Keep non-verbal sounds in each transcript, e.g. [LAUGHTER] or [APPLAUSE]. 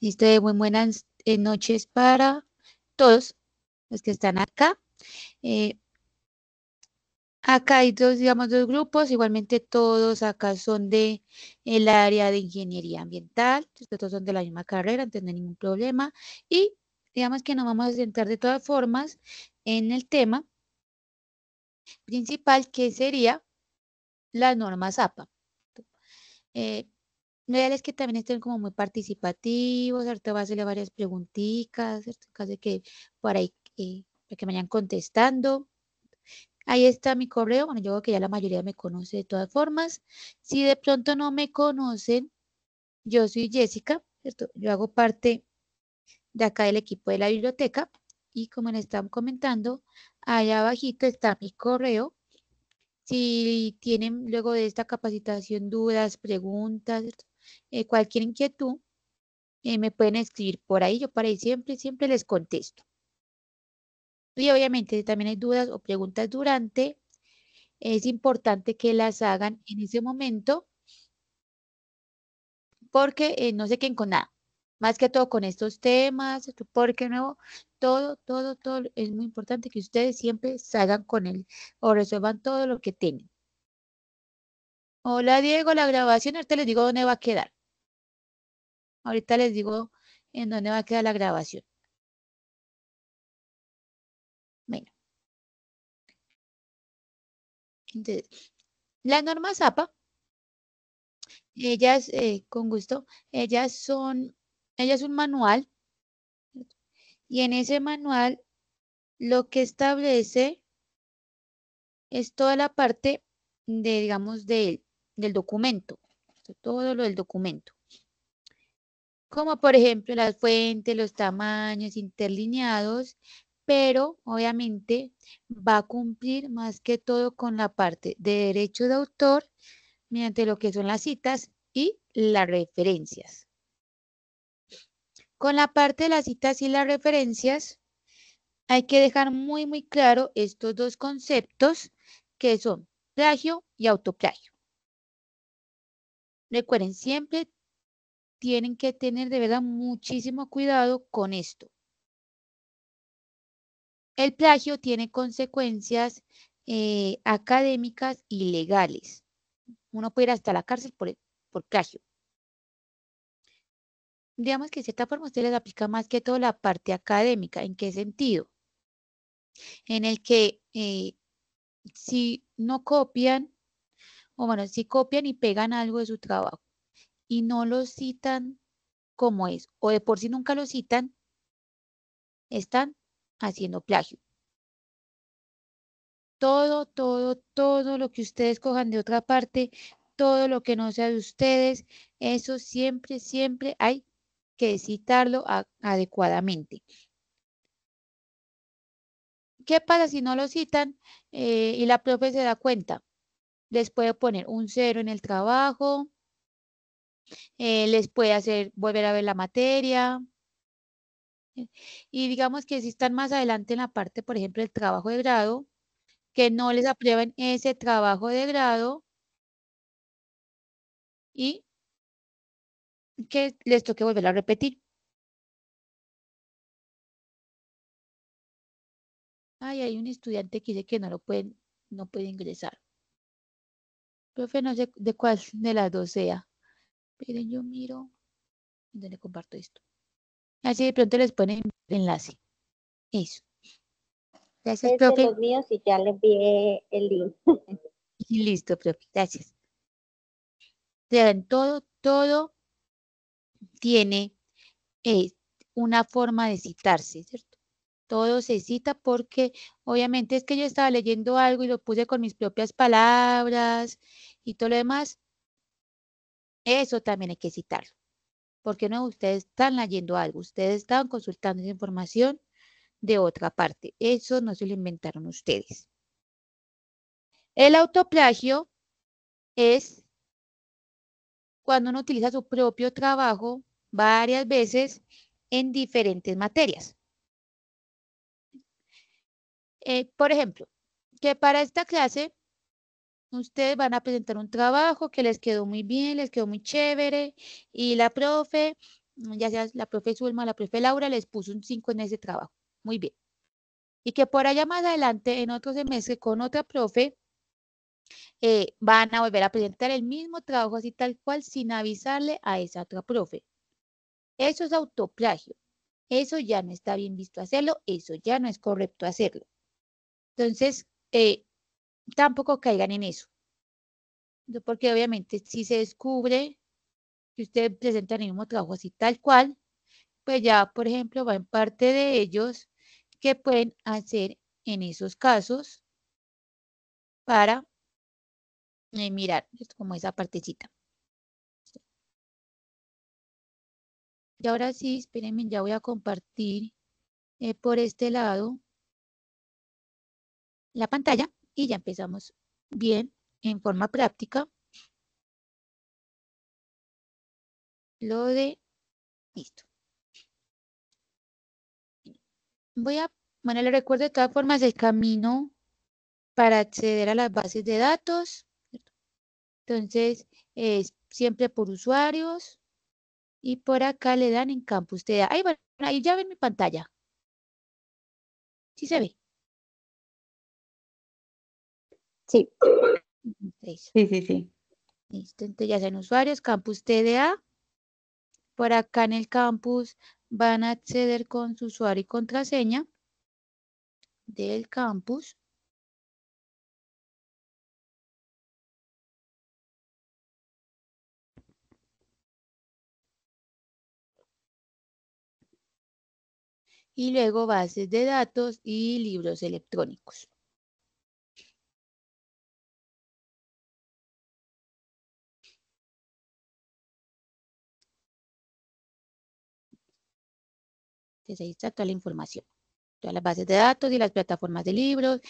Listo, muy buenas eh, noches para todos los que están acá. Eh, acá hay dos, digamos, dos grupos, igualmente todos acá son de el área de ingeniería ambiental, todos son de la misma carrera, no tiene ningún problema. Y digamos que nos vamos a centrar de todas formas en el tema principal que sería las normas APA. Eh, lo ideal es que también estén como muy participativos, ¿cierto? Va a hacerle varias preguntitas, ¿cierto? En caso de que por ahí para eh, que me vayan contestando. Ahí está mi correo. Bueno, yo creo que ya la mayoría me conoce de todas formas. Si de pronto no me conocen, yo soy Jessica, ¿cierto? Yo hago parte de acá del equipo de la biblioteca y como les estaba comentando, allá abajito está mi correo. Si tienen luego de esta capacitación dudas, preguntas, ¿cierto? Eh, cualquier inquietud, eh, me pueden escribir por ahí, yo para ahí siempre, siempre les contesto. Y obviamente si también hay dudas o preguntas durante, es importante que las hagan en ese momento porque eh, no se queden con nada. Más que todo con estos temas, porque nuevo, todo, todo, todo es muy importante que ustedes siempre salgan con él o resuelvan todo lo que tienen. Hola Diego, la grabación, ahorita les digo dónde va a quedar. Ahorita les digo en dónde va a quedar la grabación. Bueno. Entonces, la norma Zapa, ellas, eh, con gusto, ellas son, ella es un manual y en ese manual lo que establece es toda la parte de, digamos, del del documento, todo lo del documento. Como por ejemplo las fuentes, los tamaños interlineados, pero obviamente va a cumplir más que todo con la parte de derecho de autor mediante lo que son las citas y las referencias. Con la parte de las citas y las referencias, hay que dejar muy, muy claro estos dos conceptos que son plagio y autoplagio. Recuerden, siempre tienen que tener de verdad muchísimo cuidado con esto. El plagio tiene consecuencias eh, académicas y legales. Uno puede ir hasta la cárcel por, por plagio. Digamos que de cierta forma usted les aplica más que todo la parte académica. ¿En qué sentido? En el que eh, si no copian o bueno, si copian y pegan algo de su trabajo y no lo citan como es, o de por sí nunca lo citan, están haciendo plagio. Todo, todo, todo lo que ustedes cojan de otra parte, todo lo que no sea de ustedes, eso siempre, siempre hay que citarlo adecuadamente. ¿Qué pasa si no lo citan eh, y la profe se da cuenta? les puede poner un cero en el trabajo, eh, les puede hacer volver a ver la materia. Y digamos que si están más adelante en la parte, por ejemplo, el trabajo de grado, que no les aprueben ese trabajo de grado y que les toque volver a repetir. Ay, hay un estudiante que dice que no lo pueden, no puede ingresar. Profe, no sé de cuál de las dos sea. Pero yo miro donde comparto esto. Así de pronto les pone el enlace. Eso. Gracias, este, profe. y ya les envié el link. [LAUGHS] listo, profe. Gracias. Todo, todo tiene eh, una forma de citarse, ¿cierto? todo se cita porque obviamente es que yo estaba leyendo algo y lo puse con mis propias palabras y todo lo demás. Eso también hay que citarlo. Porque no, ustedes están leyendo algo, ustedes están consultando esa información de otra parte. Eso no se lo inventaron ustedes. El autoplagio es cuando uno utiliza su propio trabajo varias veces en diferentes materias. Eh, por ejemplo, que para esta clase ustedes van a presentar un trabajo que les quedó muy bien, les quedó muy chévere y la profe, ya sea la profe Zulma, la profe Laura, les puso un 5 en ese trabajo. Muy bien. Y que por allá más adelante, en otro semestre, con otra profe, eh, van a volver a presentar el mismo trabajo así tal cual sin avisarle a esa otra profe. Eso es autoplagio. Eso ya no está bien visto hacerlo, eso ya no es correcto hacerlo. Entonces, eh, tampoco caigan en eso, porque obviamente si se descubre que usted presenta el mismo trabajo así tal cual, pues ya, por ejemplo, va en parte de ellos que pueden hacer en esos casos para eh, mirar como esa partecita. Y ahora sí, espérenme, ya voy a compartir eh, por este lado la pantalla y ya empezamos bien en forma práctica lo de listo. Voy a, bueno, le recuerdo de todas formas el camino para acceder a las bases de datos. Entonces, es siempre por usuarios. Y por acá le dan en campus. usted ahí, ahí ya ven mi pantalla. Sí se ve. Sí. Sí, sí, sí. Listo, entonces ya son usuarios, campus TDA. Por acá en el campus van a acceder con su usuario y contraseña del campus. Y luego bases de datos y libros electrónicos. Entonces ahí está toda la información, todas las bases de datos y las plataformas de libros.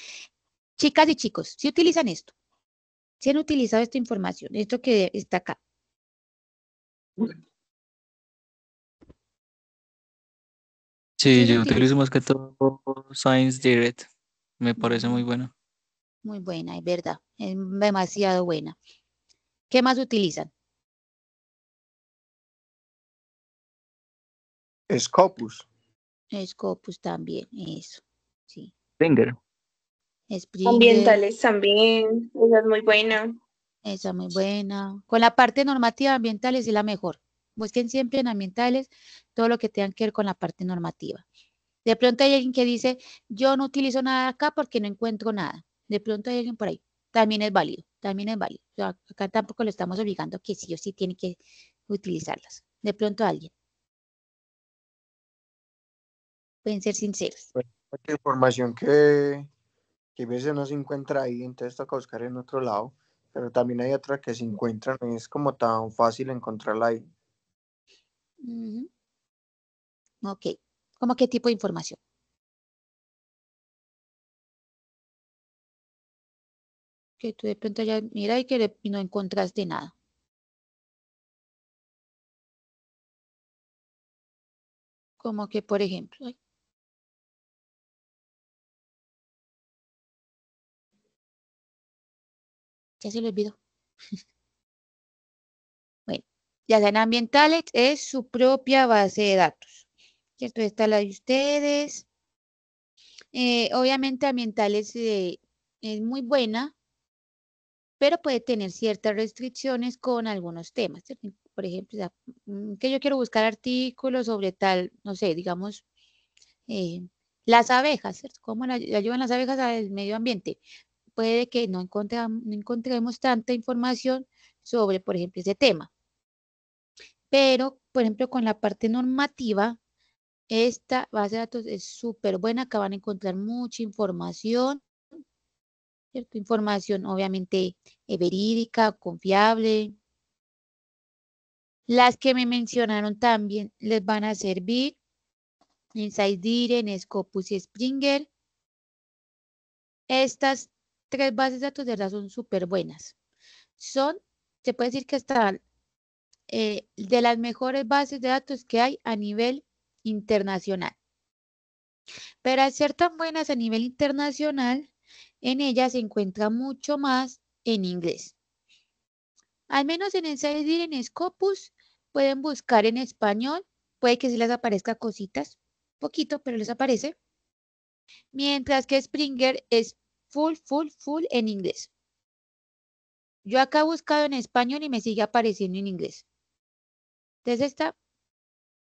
Chicas y chicos, si ¿sí utilizan esto, si han utilizado esta información, esto que está acá. Sí, yo utilizo más que todo Science Direct. Me parece muy bueno. Muy buena, es verdad. Es demasiado buena. ¿Qué más utilizan? Scopus. Scopus también, eso, sí. Springer. Ambientales también, esa es muy buena. Esa muy buena. Con la parte normativa ambientales es la mejor. Busquen siempre en ambientales todo lo que tengan que ver con la parte normativa. De pronto hay alguien que dice, yo no utilizo nada acá porque no encuentro nada. De pronto hay alguien por ahí. También es válido, también es válido. acá tampoco lo estamos obligando que sí o sí tiene que utilizarlas. De pronto alguien. pueden ser sinceros. Pues, información que, que a veces no se encuentra ahí, entonces toca buscar en otro lado, pero también hay otra que se encuentran y es como tan fácil encontrarla ahí. Ok, ¿cómo qué tipo de información? Que tú de pronto ya mira y que no encontraste nada. Como que, por ejemplo, Ya se lo olvidó. [LAUGHS] bueno, ya sean ambientales es su propia base de datos. ¿Cierto? Esta es la de ustedes. Eh, obviamente ambientales eh, es muy buena, pero puede tener ciertas restricciones con algunos temas. Por ejemplo, mm, que yo quiero buscar artículos sobre tal, no sé, digamos, eh, las abejas, ¿Cómo ayudan las abejas al medio ambiente? puede que no, encontremos tanta información sobre, por ejemplo, ese tema. Pero, por ejemplo, con la parte normativa, esta base de datos es súper buena, acá van a encontrar mucha información, ¿cierto? Información obviamente eh, verídica, confiable. Las que me mencionaron también les van a servir en en Scopus y Springer. Estas tres bases de datos de verdad son súper buenas. Son, se puede decir que están eh, de las mejores bases de datos que hay a nivel internacional. Pero al ser tan buenas a nivel internacional, en ellas se encuentra mucho más en inglés. Al menos en Ensayo en Scopus pueden buscar en español, puede que se les aparezca cositas, poquito, pero les aparece. Mientras que Springer es full, full, full en inglés. Yo acá he buscado en español y me sigue apareciendo en inglés. Entonces está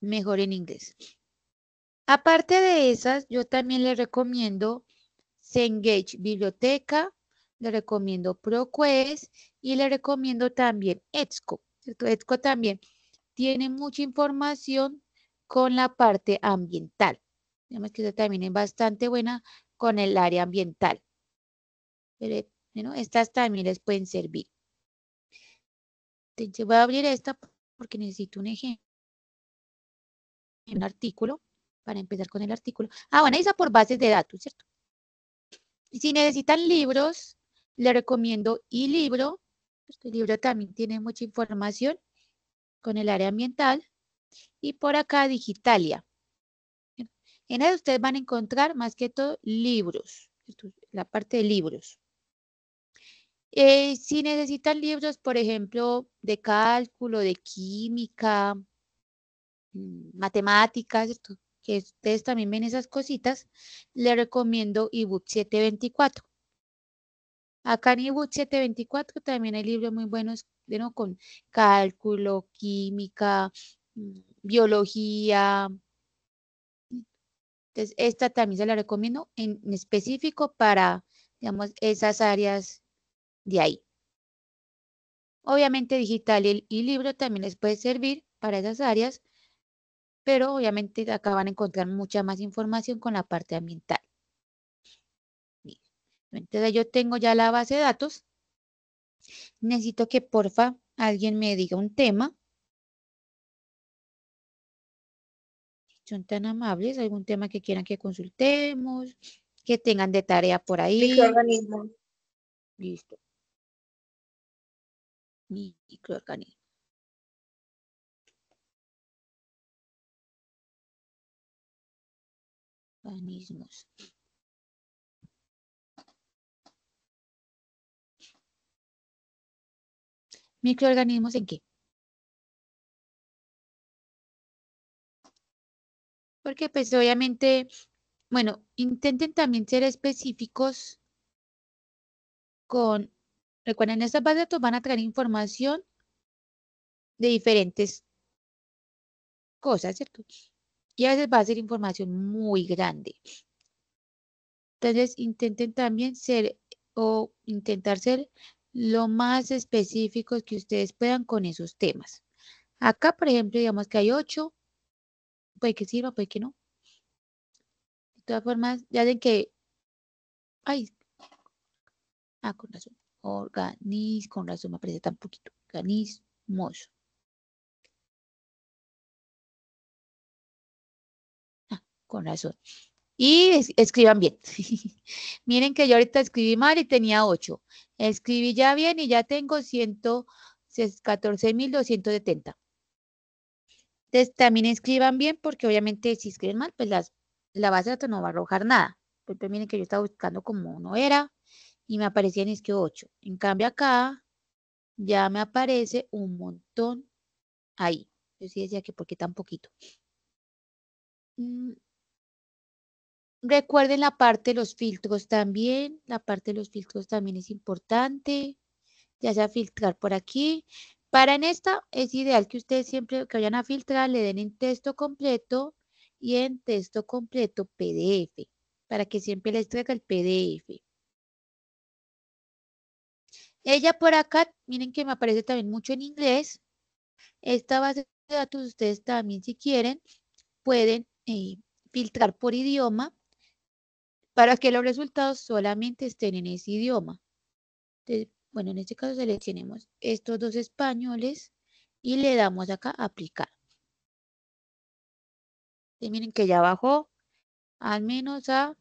mejor en inglés. Aparte de esas, yo también les recomiendo Cengage Biblioteca, le recomiendo ProQuest y le recomiendo también EBSCO. EBSCO también tiene mucha información con la parte ambiental. Digamos que también es bastante buena con el área ambiental bueno, estas también les pueden servir. voy a abrir esta porque necesito un ejemplo. Un artículo, para empezar con el artículo. Ah, bueno, esa por bases de datos, ¿cierto? Si necesitan libros, les recomiendo libro Este libro también tiene mucha información con el área ambiental. Y por acá Digitalia. En él ustedes van a encontrar más que todo libros, la parte de libros. Eh, si necesitan libros, por ejemplo, de cálculo, de química, mm, matemáticas, que ustedes también ven esas cositas, le recomiendo ebook 724. Acá en ebook 724 también hay libros muy buenos ¿no? con cálculo, química, mm, biología. Entonces, esta también se la recomiendo en específico para, digamos, esas áreas de ahí. Obviamente digital y, libro también les puede servir para esas áreas, pero obviamente acá van a encontrar mucha más información con la parte ambiental. Entonces yo tengo ya la base de datos. Necesito que porfa alguien me diga un tema. Son tan amables, algún tema que quieran que consultemos, que tengan de tarea por ahí. Listo microorganismos. ¿Microorganismos en qué? Porque pues obviamente, bueno, intenten también ser específicos con Recuerden, estas bases de datos van a traer información de diferentes cosas, ¿cierto? Y a veces va a ser información muy grande. Entonces, intenten también ser o intentar ser lo más específicos que ustedes puedan con esos temas. Acá, por ejemplo, digamos que hay ocho. Puede que sirva, puede que no. De todas formas, ya ven que... Ay. Ah, con razón organismo, con razón me parece tan poquito, organismos. Ah, con razón. Y escriban bien. [LAUGHS] Miren que yo ahorita escribí mal y tenía 8. Escribí ya bien y ya tengo 114.270. Entonces también escriban bien porque obviamente si escriben mal, pues las, la base de datos no va a arrojar nada. Porque miren que yo estaba buscando como no era y me aparecían es que 8. En cambio acá ya me aparece un montón ahí. Yo sí decía que porque tan poquito. Mm. Recuerden la parte de los filtros también. La parte de los filtros también es importante. Ya sea filtrar por aquí. Para en esta es ideal que ustedes siempre que vayan a filtrar le den en texto completo y en texto completo PDF para que siempre les traiga el PDF. Ella por acá, miren que me aparece también mucho en inglés. Esta base de datos ustedes también si quieren pueden eh, filtrar por idioma para que los resultados solamente estén en ese idioma. bueno, en este caso seleccionemos estos dos españoles y le damos acá aplicar. Y miren que ya bajó al menos a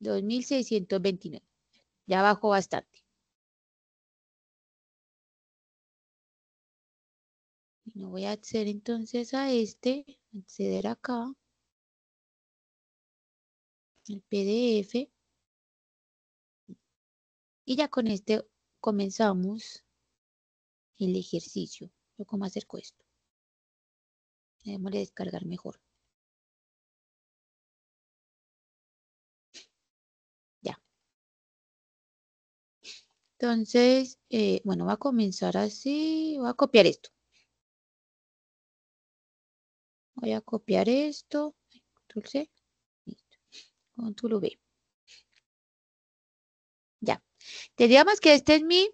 2.629. Ya bajó bastante. voy a acceder entonces a este, acceder acá, el PDF. Y ya con este comenzamos el ejercicio. Yo cómo hacer esto. Debemos descargar mejor. Ya. Entonces, eh, bueno, va a comenzar así. Voy a copiar esto. Voy a copiar esto. Control C. Listo. Control V. Ya. Te que este es mi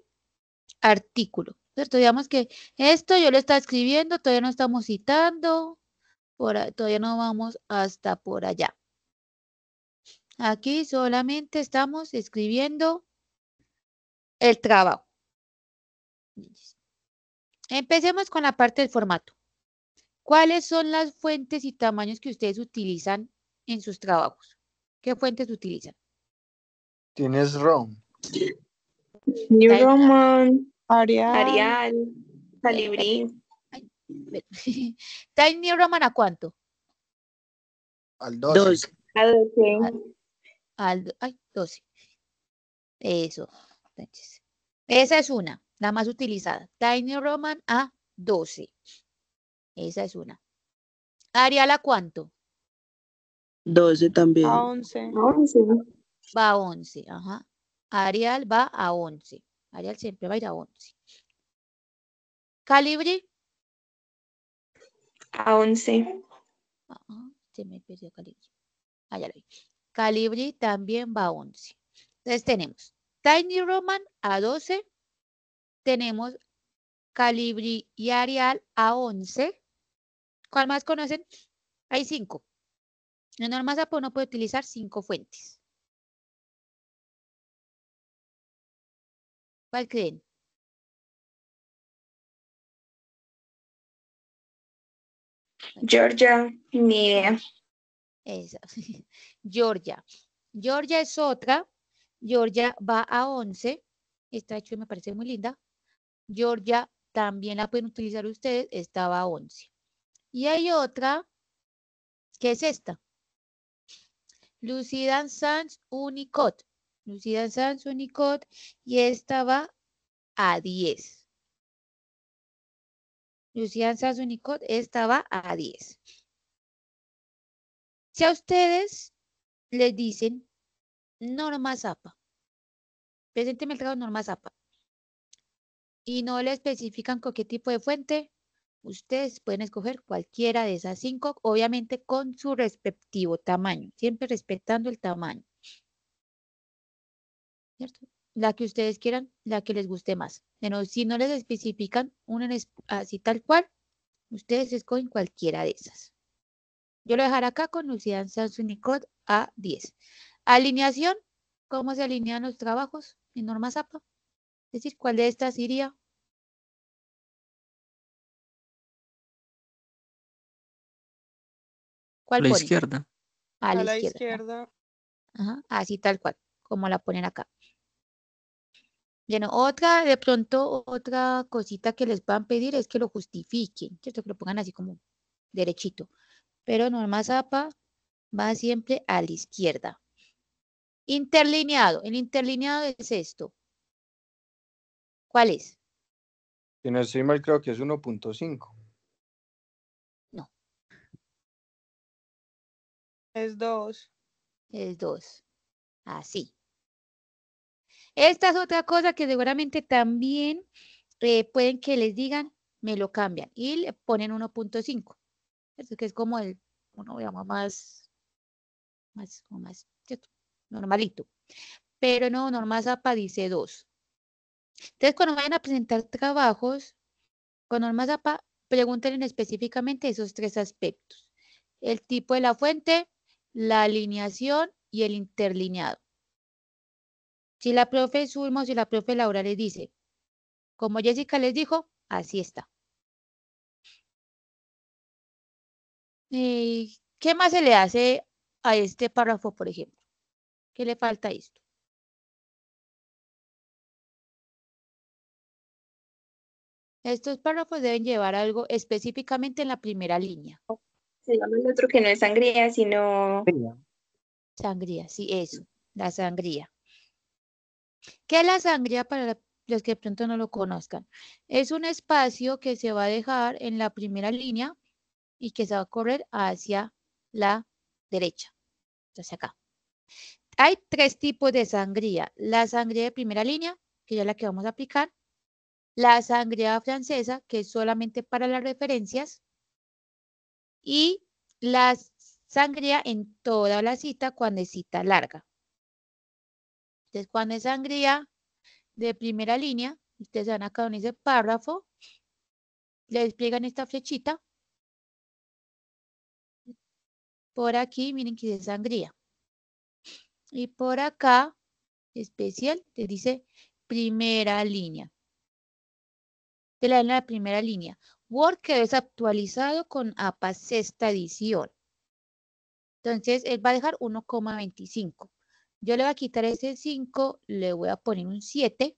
artículo. ¿Cierto? Digamos que esto yo lo estaba escribiendo, todavía no estamos citando, todavía no vamos hasta por allá. Aquí solamente estamos escribiendo el trabajo. Empecemos con la parte del formato. ¿Cuáles son las fuentes y tamaños que ustedes utilizan en sus trabajos? ¿Qué fuentes utilizan? Tienes ROM. New Roman, Arial. Arial, [LAUGHS] Tiny Roman a cuánto? Al 12. Al 12. ay, 12. Eso. esa es una, la más utilizada. Tiny Roman a 12. Esa es una. a ¿cuánto? 12 también. A 11. Va a 11, ajá. Arial va a 11. Arial siempre va a ir a 11. Calibri. A 11. se me Calibri. Ah, Calibri también va a 11. Entonces tenemos Tiny Roman a 12. Tenemos Calibri y Arial a 11. ¿Cuál más conocen? Hay cinco. En norma no puede utilizar cinco fuentes. ¿Cuál creen? Georgia, ni [LAUGHS] Georgia. Georgia es otra. Georgia va a 11. Esta hecho me parece muy linda. Georgia también la pueden utilizar ustedes. Estaba a 11. Y hay otra que es esta. Lucidan Sans Unicode. Lucidan Sans Unicode. Y esta va a 10. Lucidan Sans Unicode. estaba a 10. Si a ustedes les dicen norma zapa. Presénteme el grado norma zapa. Y no le especifican con qué tipo de fuente. Ustedes pueden escoger cualquiera de esas cinco, obviamente con su respectivo tamaño, siempre respetando el tamaño. ¿Cierto? La que ustedes quieran, la que les guste más. Pero si no les especifican una así tal cual, ustedes escogen cualquiera de esas. Yo lo dejaré acá con Lucian Samsung Unicode A10. Alineación, cómo se alinean los trabajos en norma APA, Es decir, cuál de estas iría ¿Cuál la izquierda. Ah, a la, izquierda. Ajá, así tal cual, como la ponen acá. Bueno, otra, de pronto, otra cosita que les van a pedir es que lo justifiquen, Que lo pongan así como derechito. Pero norma zapa va siempre a la izquierda. Interlineado. El interlineado es esto. ¿Cuál es? en el estoy creo que es 1.5. Es 2. Es 2. Así. Esta es otra cosa que seguramente también eh, pueden que les digan, me lo cambian y le ponen 1.5. Eso que es como el, uno digamos, más, más, más, normalito. Pero no, Norma Zapa dice 2. Entonces, cuando vayan a presentar trabajos con Norma Zapa, pregúntenle específicamente esos tres aspectos. El tipo de la fuente, la alineación y el interlineado. Si la profe Zulmo, si la profe Laura les dice, como Jessica les dijo, así está. Eh, ¿Qué más se le hace a este párrafo, por ejemplo? ¿Qué le falta a esto? Estos párrafos deben llevar algo específicamente en la primera línea el otro que no es sangría, sino... Sangría, sí, eso, la sangría. ¿Qué es la sangría para los que de pronto no lo conozcan? Es un espacio que se va a dejar en la primera línea y que se va a correr hacia la derecha, hacia acá. Hay tres tipos de sangría. La sangría de primera línea, que es la que vamos a aplicar. La sangría francesa, que es solamente para las referencias y la sangría en toda la cita cuando es cita larga. Entonces, cuando es sangría de primera línea, ustedes van acá donde dice párrafo, le despliegan esta flechita. Por aquí, miren que dice sangría. Y por acá, especial, te dice primera línea. Te la dan la primera línea. Word que es actualizado con APA sexta edición. Entonces, él va a dejar 1,25. Yo le voy a quitar ese 5, le voy a poner un 7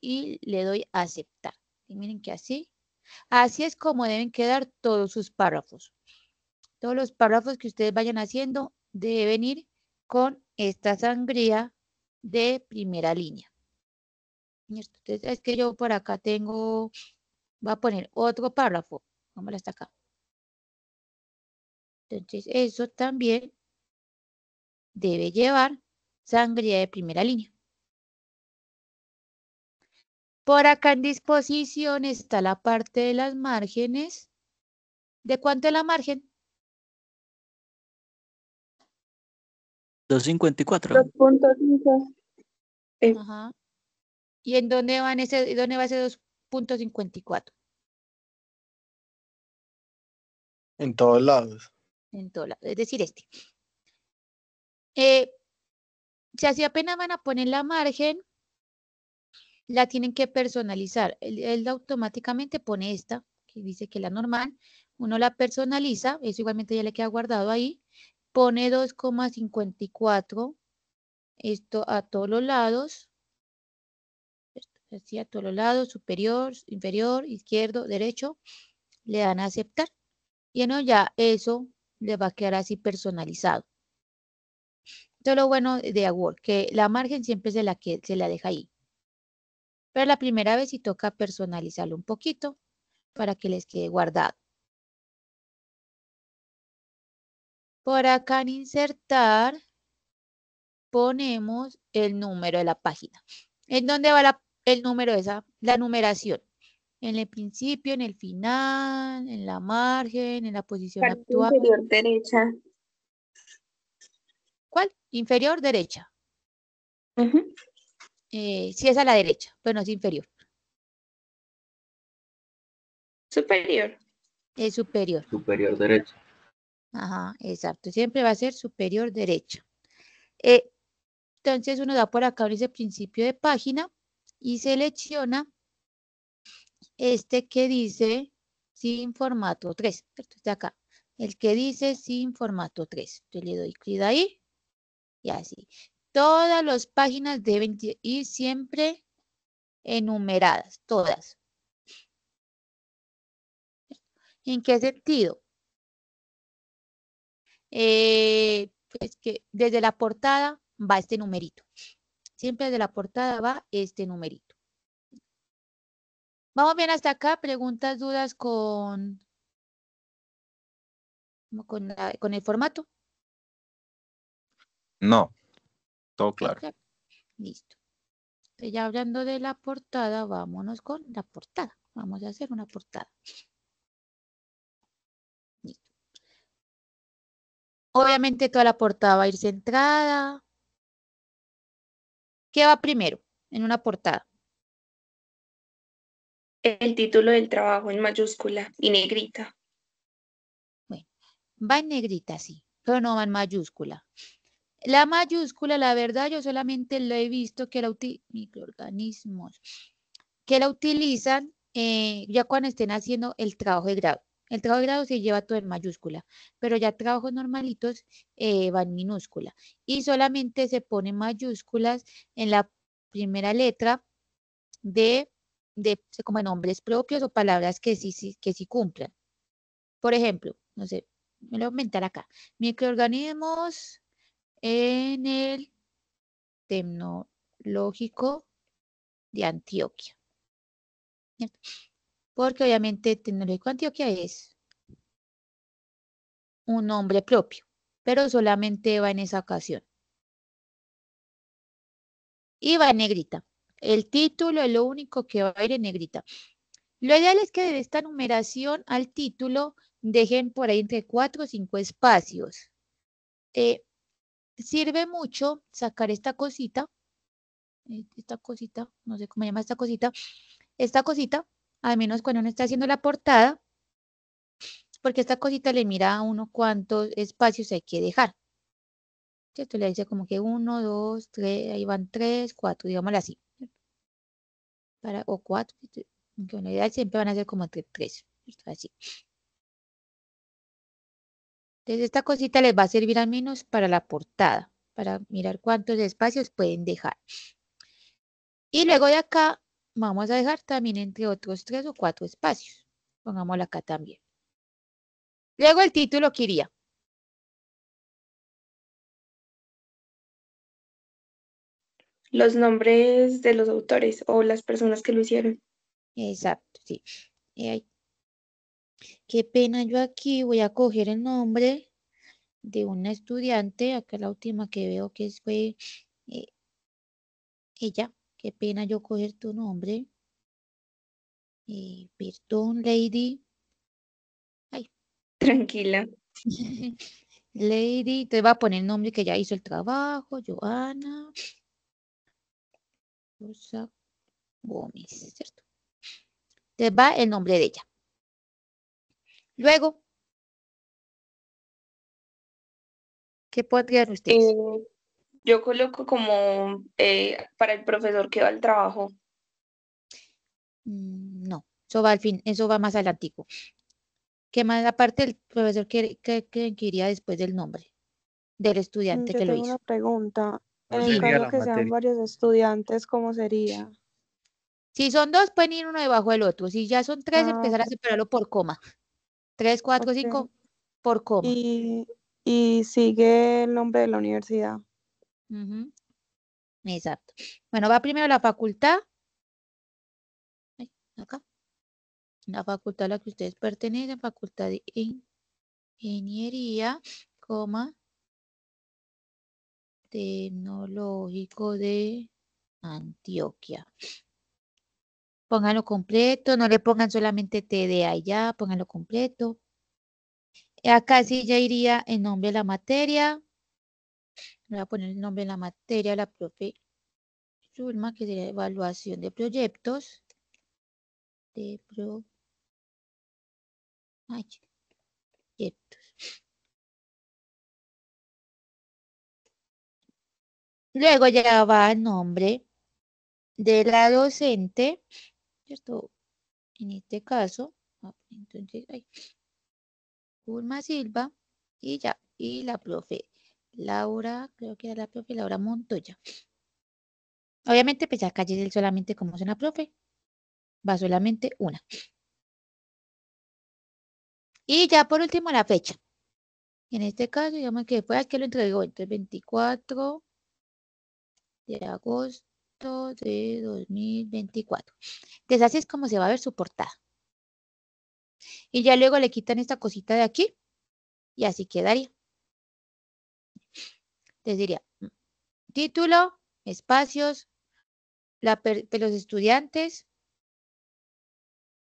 y le doy aceptar. Y miren que así. Así es como deben quedar todos sus párrafos. Todos los párrafos que ustedes vayan haciendo deben ir con esta sangría de primera línea. Entonces, es que yo por acá tengo Va a poner otro párrafo. Vámonos hasta acá. Entonces, eso también debe llevar sangría de primera línea. Por acá en disposición está la parte de las márgenes. ¿De cuánto es la margen? 2.54. 2.5. Eh. Ajá. ¿Y en dónde, van ese, dónde va ese dos punto 54. En todos lados. En todos lados, es decir, este. Eh, si así apenas van a poner la margen, la tienen que personalizar. Él, automáticamente pone esta, que dice que la normal. Uno la personaliza, eso igualmente ya le queda guardado ahí. Pone 2,54, esto a todos los lados. Así a todos los lados superior, inferior, izquierdo, derecho, le dan a aceptar. Y no, ya eso le va a quedar así personalizado. todo lo bueno de Word, que la margen siempre se la, que, se la deja ahí. Pero la primera vez sí toca personalizarlo un poquito para que les quede guardado. Por acá en insertar ponemos el número de la página. ¿En dónde va la el número, esa, la numeración. En el principio, en el final, en la margen, en la posición actual. Inferior derecha. ¿Cuál? Inferior derecha. Eh, si es a la derecha, pero es inferior. Superior. Es superior. Superior derecha. Ajá, exacto. Siempre va a ser superior derecha. Eh, entonces uno da por acá ese principio de página y selecciona este que dice sin formato 3, ¿cierto? Está acá. El que dice sin formato 3. Yo le doy clic ahí y así. Todas las páginas deben ir siempre enumeradas, todas. ¿En qué sentido? Eh, pues que desde la portada va este numerito. Siempre de la portada va este numerito. Vamos bien hasta acá. Preguntas, dudas con, con, el formato. No, todo claro. Listo. ya hablando de la portada, vámonos con la portada. Vamos a hacer una portada. Listo. Obviamente toda la portada va a ir centrada, ¿Qué va primero en una portada? El título del trabajo en mayúscula y negrita. Bueno, va en negrita, sí, pero no va en mayúscula. La mayúscula, la verdad, yo solamente lo he visto que la microorganismos que la utilizan eh, ya cuando estén haciendo el trabajo de grado. El trabajo de grado se lleva todo en mayúscula, pero ya trabajos normalitos eh, van minúscula. Y solamente se ponen mayúsculas en la primera letra de, de como nombres propios o palabras que sí, que sí cumplan. Por ejemplo, no sé, me lo voy a aumentar acá. Microorganismos en el tecnológico de Antioquia porque obviamente Tecnológico Antioquia es un nombre propio, pero solamente va en esa ocasión. Y va en negrita. El título es lo único que va a ir en negrita. Lo ideal es que de esta numeración al título dejen por ahí entre cuatro o cinco espacios. Eh, sirve mucho sacar esta cosita, eh, esta cosita, no sé cómo se llama esta cosita, esta cosita al menos cuando uno está haciendo la portada, porque esta cosita le mira a uno cuántos espacios hay que dejar. Esto Le dice como que uno, dos, tres, ahí van tres, cuatro, digámoslo así. Para, o cuatro, en realidad siempre van a ser como tres, así. Entonces esta cosita les va a servir al menos para la portada, para mirar cuántos espacios pueden dejar. Y luego de acá vamos a dejar también entre otros tres o cuatro espacios. Pongámoslo acá también. Luego el título que iría. Los nombres de los autores o las personas que lo hicieron. Exacto, sí. qué pena, yo aquí voy a coger el nombre de una estudiante, acá la última que veo que fue eh, ella. Qué pena yo coger tu nombre. Eh, perdón, Lady. Ay. [LAUGHS] Tranquila. [LAUGHS] Lady, te va a poner el nombre que ya hizo el trabajo, Joana. Rosa Gómez, ¿cierto? Te va el nombre de ella. Luego, ¿qué podrían ustedes? Eh, yo coloco como eh, para el profesor que va al trabajo. Mm, no, eso va al fin, eso va más al ¿Qué más aparte el profesor quiere que, después del nombre del estudiante mm, que lo hizo? Una pregunta. En el que sean varios estudiantes, ¿cómo sería? Si son dos, pueden ir uno debajo del otro. Si ya son tres, ah, empezar a separarlo por coma. Tres, cuatro, cinco, por coma. y sigue el nombre de la universidad. Exacto. Bueno, va primero la facultad. acá. La facultad a la que ustedes pertenecen, facultad de ingeniería, coma, tecnológico de Antioquia. Pónganlo completo, no le pongan solamente TDA de allá, pónganlo completo. Acá sí ya iría el nombre de la materia, voy a poner el nombre de la materia, la profe Zulma, que sería evaluación de proyectos. De proyectos. Luego ya va el nombre de la docente, ¿cierto? En este caso, ah, entonces, Silva y ya, y la profe Laura, creo que era la profe Laura Montoya. Obviamente, pues ya calle solamente como es una profe, va solamente una. Y ya por último la fecha. En este caso, digamos que fue que lo entregó entre el 24 de agosto de 2024. Entonces así es como se va a ver su portada. Y ya luego le quitan esta cosita de aquí y así quedaría te diría título, espacios, la los estudiantes,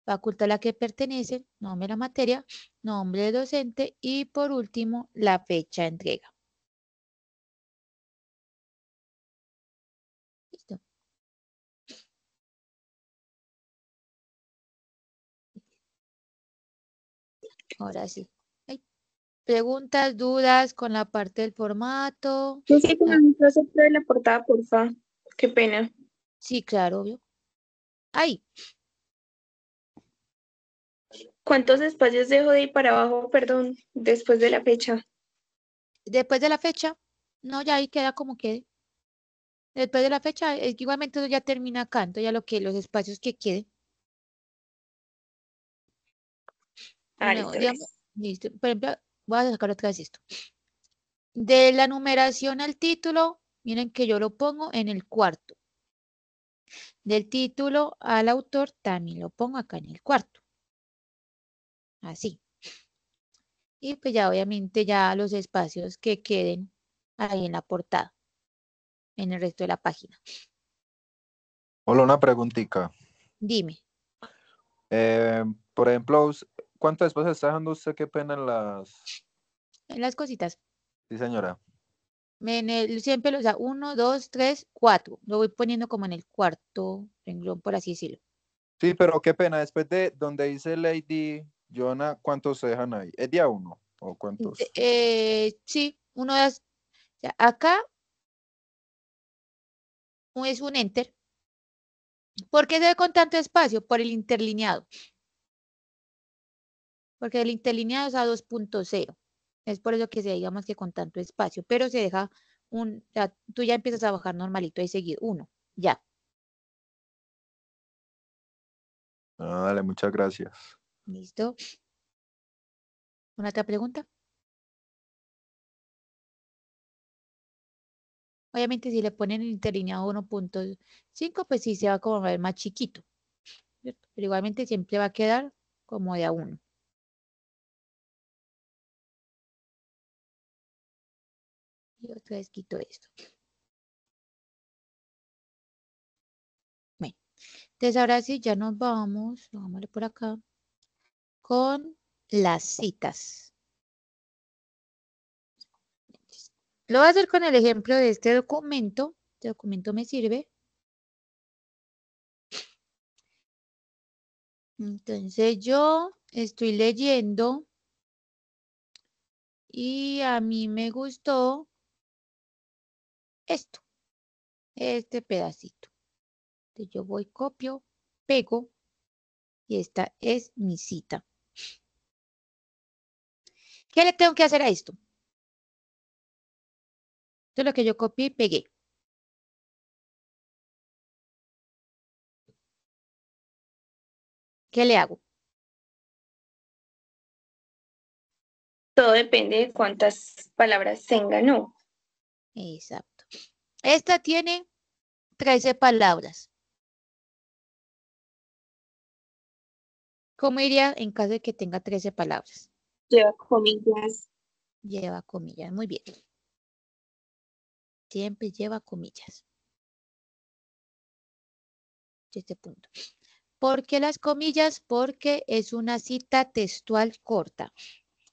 facultad a la que pertenecen, nombre de la materia, nombre de docente y por último la fecha de entrega. Listo. Ahora sí preguntas, dudas con la parte del formato. Sí, sí, con el proceso de la portada, porfa. Qué pena. Sí, claro, obvio. Ahí. ¿Cuántos espacios dejo de ir para abajo, perdón, después de la fecha? Después de la fecha, no, ya ahí queda como quede. Después de la fecha, igualmente ya termina acá, entonces ya lo que los espacios que queden. Ah, no, listo. Por ejemplo, voy a sacar otra vez esto. De la numeración al título, miren que yo lo pongo en el cuarto. Del título al autor también lo pongo acá en el cuarto. Así. Y pues ya obviamente ya los espacios que queden ahí en la portada, en el resto de la página. Hola, una preguntita. Dime. Eh, por ejemplo, ¿Cuánto después está dejando usted qué pena en las... En las cositas. Sí, señora. En el, siempre lo sea, uno, dos, tres, cuatro. Lo voy poniendo como en el cuarto renglón, por así decirlo. Sí, pero qué pena. Después de donde dice Lady Jonah, ¿cuántos se dejan ahí? ¿Es día uno o cuántos? Eh, sí, uno es... Acá es un enter. ¿Por qué se ve con tanto espacio? Por el interlineado porque el interlineado es a 2.0. Es por eso que se digamos que con tanto espacio, pero se deja un, tú ya empiezas a bajar normalito y seguir uno, ya. dale, muchas gracias. Listo. ¿Una otra pregunta? Obviamente si le ponen el interlineado 1.5, pues sí se va a ver más chiquito. Pero igualmente siempre va a quedar como de a uno. y otra vez quito esto. Bueno, entonces ahora sí ya nos vamos, vamos por acá, con las citas. Lo voy a hacer con el ejemplo de este documento. Este documento me sirve. Entonces yo estoy leyendo y a mí me gustó esto, este pedacito. Entonces yo voy, copio, pego y esta es mi cita. ¿Qué le tengo que hacer a esto? Esto es lo que yo copié y pegué. ¿Qué le hago? Todo depende de cuántas palabras se ¿no? Exacto. Esta tiene 13 palabras. ¿Cómo iría en caso de que tenga 13 palabras? Lleva comillas. Lleva comillas, muy bien. Siempre lleva comillas. Este punto. ¿Por qué las comillas? Porque es una cita textual corta.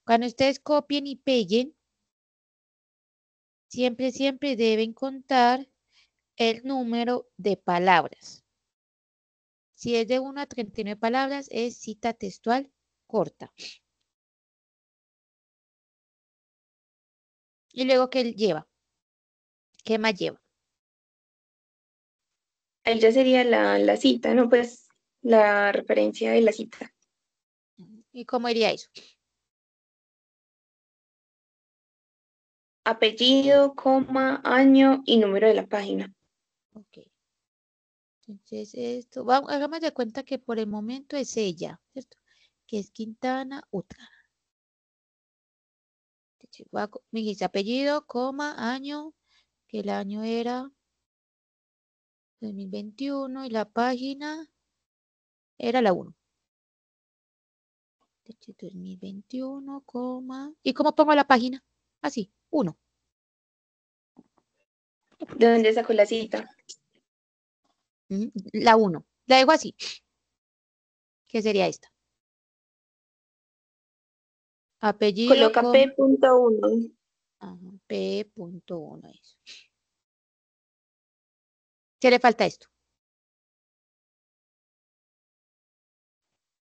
Cuando ustedes copien y peguen, siempre, siempre deben contar el número de palabras. Si es de 1 a 39 palabras, es cita textual corta. Y luego, ¿qué lleva? ¿Qué más lleva? Él ya sería la, la cita, ¿no? Pues la referencia de la cita. ¿Y cómo iría eso? apellido, coma, año y número de la página. Ok. Entonces, esto, hagamos de cuenta que por el momento es ella, ¿cierto? Que es Quintana Utra. Me dice apellido, coma, año, que el año era 2021 y la página era la 1. 2021, coma. ¿Y cómo pongo la página? Así. 1. ¿De dónde sacó la cita? Mm, la 1. La dejo así. ¿Qué sería esta? Apellido. Coloca P.1. P.1 ¿Qué le falta esto?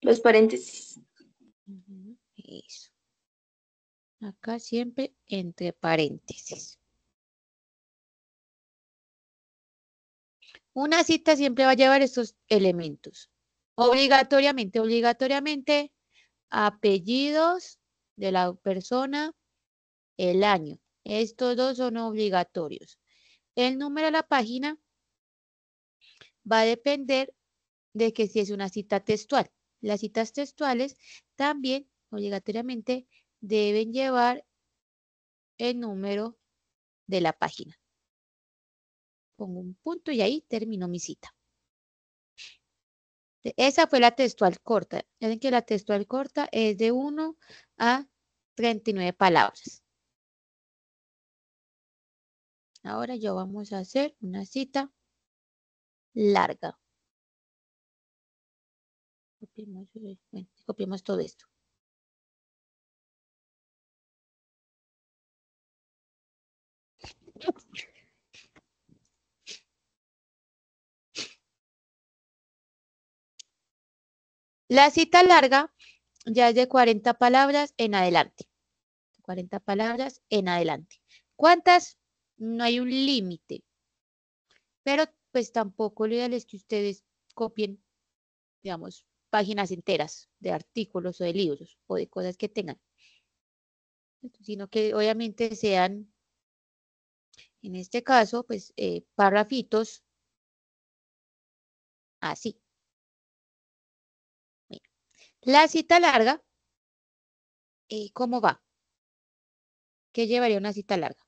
Los paréntesis. Eso. Acá siempre entre paréntesis. Una cita siempre va a llevar estos elementos. Obligatoriamente, obligatoriamente, apellidos de la persona, el año. Estos dos son obligatorios. El número de la página va a depender de que si es una cita textual. Las citas textuales también obligatoriamente deben llevar el número de la página. Pongo un punto y ahí termino mi cita. Esa fue la textual corta. ven que la textual corta es de 1 a 39 palabras. Ahora yo vamos a hacer una cita larga. copiamos eh, todo esto. La cita larga ya es de 40 palabras en adelante. 40 palabras en adelante. ¿Cuántas? No hay un límite. Pero pues tampoco lo ideal es que ustedes copien, digamos, páginas enteras de artículos o de libros o de cosas que tengan, sino que obviamente sean en este caso, pues, eh, así. La cita larga, eh, ¿cómo va? ¿Qué llevaría una cita larga?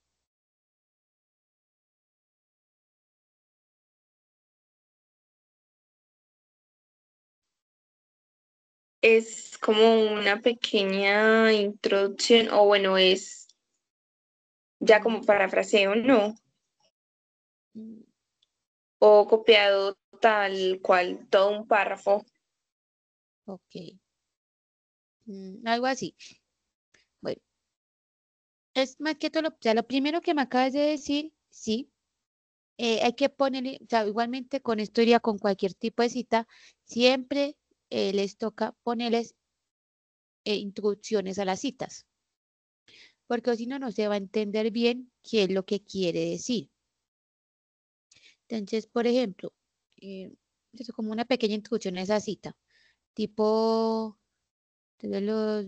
Es como una pequeña introducción, o bueno, es ya como parafraseo, no. O copiado tal cual todo un párrafo. Ok. Mm, algo así. Bueno. Es más que todo, lo, o sea, lo primero que me acabas de decir, sí, eh, hay que ponerle, o sea, igualmente con historia, con cualquier tipo de cita, siempre eh, les toca ponerles eh, introducciones a las citas porque si no, no se va a entender bien qué es lo que quiere decir. Entonces, por ejemplo, eh, es como una pequeña introducción a esa cita, tipo de los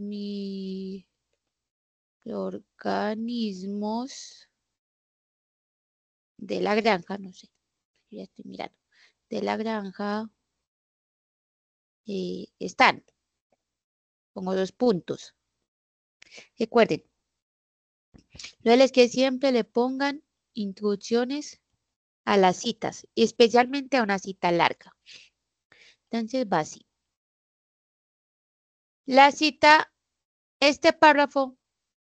organismos de la granja, no sé, ya estoy mirando, de la granja eh, están. Pongo dos puntos. Recuerden, es que siempre le pongan introducciones a las citas, especialmente a una cita larga. Entonces va así. La cita, este párrafo,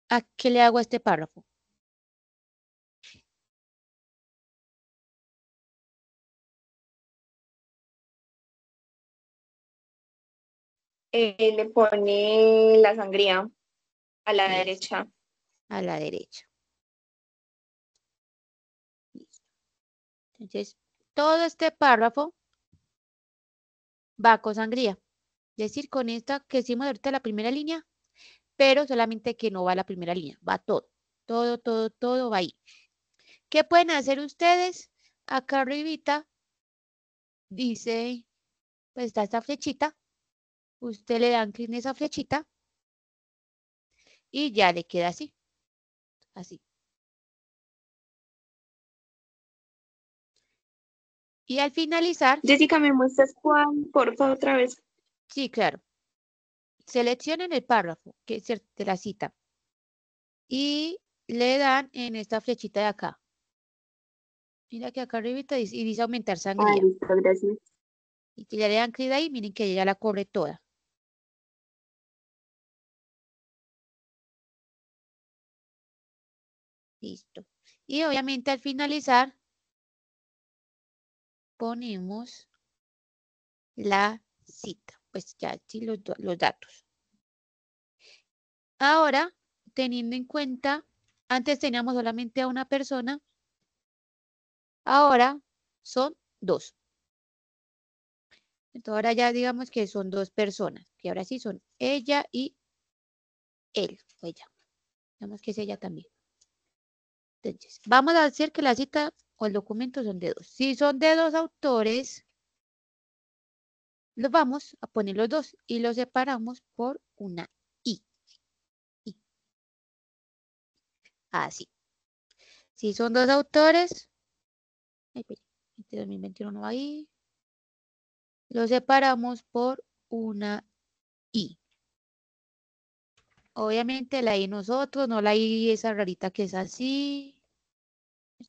¿a qué le hago este párrafo? Eh, le pone la sangría a la derecha a la derecha. Entonces, todo este párrafo va con sangría. Es decir, con esta que hicimos ahorita la primera línea, pero solamente que no va a la primera línea, va todo. Todo, todo, todo va ahí. ¿Qué pueden hacer ustedes? Acá arribita dice, pues está esta flechita. Usted le dan clic en esa flechita y ya le queda así así. Y al finalizar... Jessica, ¿me muestras Juan? por favor, otra vez? Sí, claro. Seleccionen el párrafo, que es de la cita, y le dan en esta flechita de acá. Mira que acá arriba dice, y dice aumentar sangre Ah, listo, gracias. Y que ya le dan clic ahí, miren que ya la cobre toda. Listo. Y obviamente al finalizar ponemos la cita, pues ya sí, los, datos. Ahora, teniendo en cuenta, antes teníamos solamente a una persona, ahora son dos. Entonces ahora ya digamos que son dos personas, que ahora sí son ella y él o ella. Digamos que es ella también. Entonces, vamos a decir que la cita o el documento son de dos. Si son de dos autores, los vamos a poner los dos y los separamos por una I. Así. Si son dos autores, 2021 este ahí, los separamos por una I. Obviamente la hay nosotros, no la hay esa rarita que es así.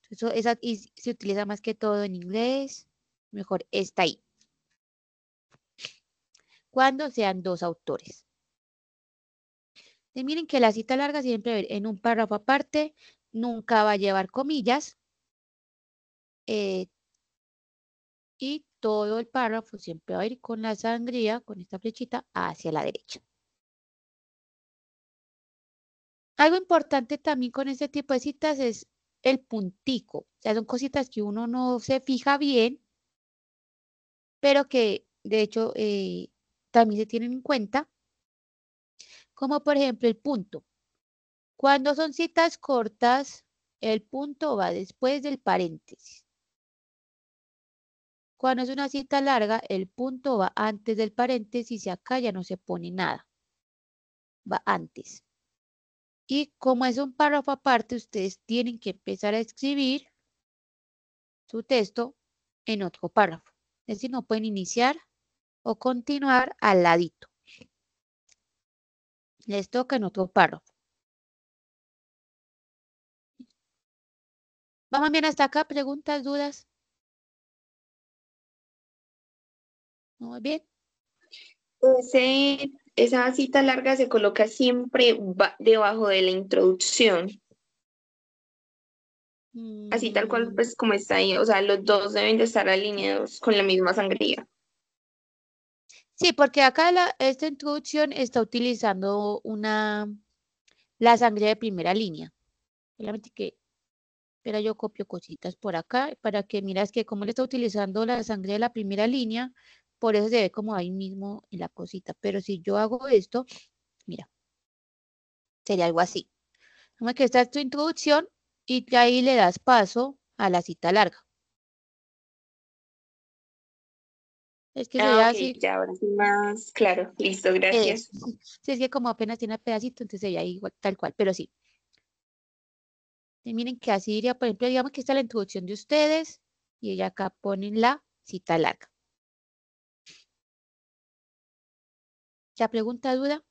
Eso, esa se utiliza más que todo en inglés. Mejor está ahí Cuando sean dos autores. miren que la cita larga siempre en un párrafo aparte, nunca va a llevar comillas. Eh, y todo el párrafo siempre va a ir con la sangría, con esta flechita, hacia la derecha. Algo importante también con este tipo de citas es el puntico. O sea, son cositas que uno no se fija bien, pero que de hecho eh, también se tienen en cuenta. Como por ejemplo el punto. Cuando son citas cortas, el punto va después del paréntesis. Cuando es una cita larga, el punto va antes del paréntesis y acá ya no se pone nada. Va antes. Y como es un párrafo aparte, ustedes tienen que empezar a escribir su texto en otro párrafo. Es decir, no pueden iniciar o continuar al ladito. Les toca en otro párrafo. ¿Vamos bien hasta acá? ¿Preguntas, dudas? Muy bien. Sí, esa cita larga se coloca siempre debajo de la introducción. Así tal cual, mm. pues como está ahí, o sea, los dos deben de estar alineados con la misma sangría. Sí, porque acá la, esta introducción está utilizando una la sangría de primera línea. Solamente que, espera, yo copio cositas por acá para que miras que como le está utilizando la sangría de la primera línea, por eso se ve como ahí mismo en la cosita. Pero si yo hago esto, mira, sería algo así. Como que esta es tu introducción y de ahí le das paso a la cita larga. Es que ah, así. Ya, ahora sí más claro. Listo, gracias. Sí, es que como apenas tiene pedacito, entonces sería igual, tal cual, pero sí. Y miren que así diría, por ejemplo, digamos que está la introducción de ustedes y ella acá ponen la cita larga. pregunta duda?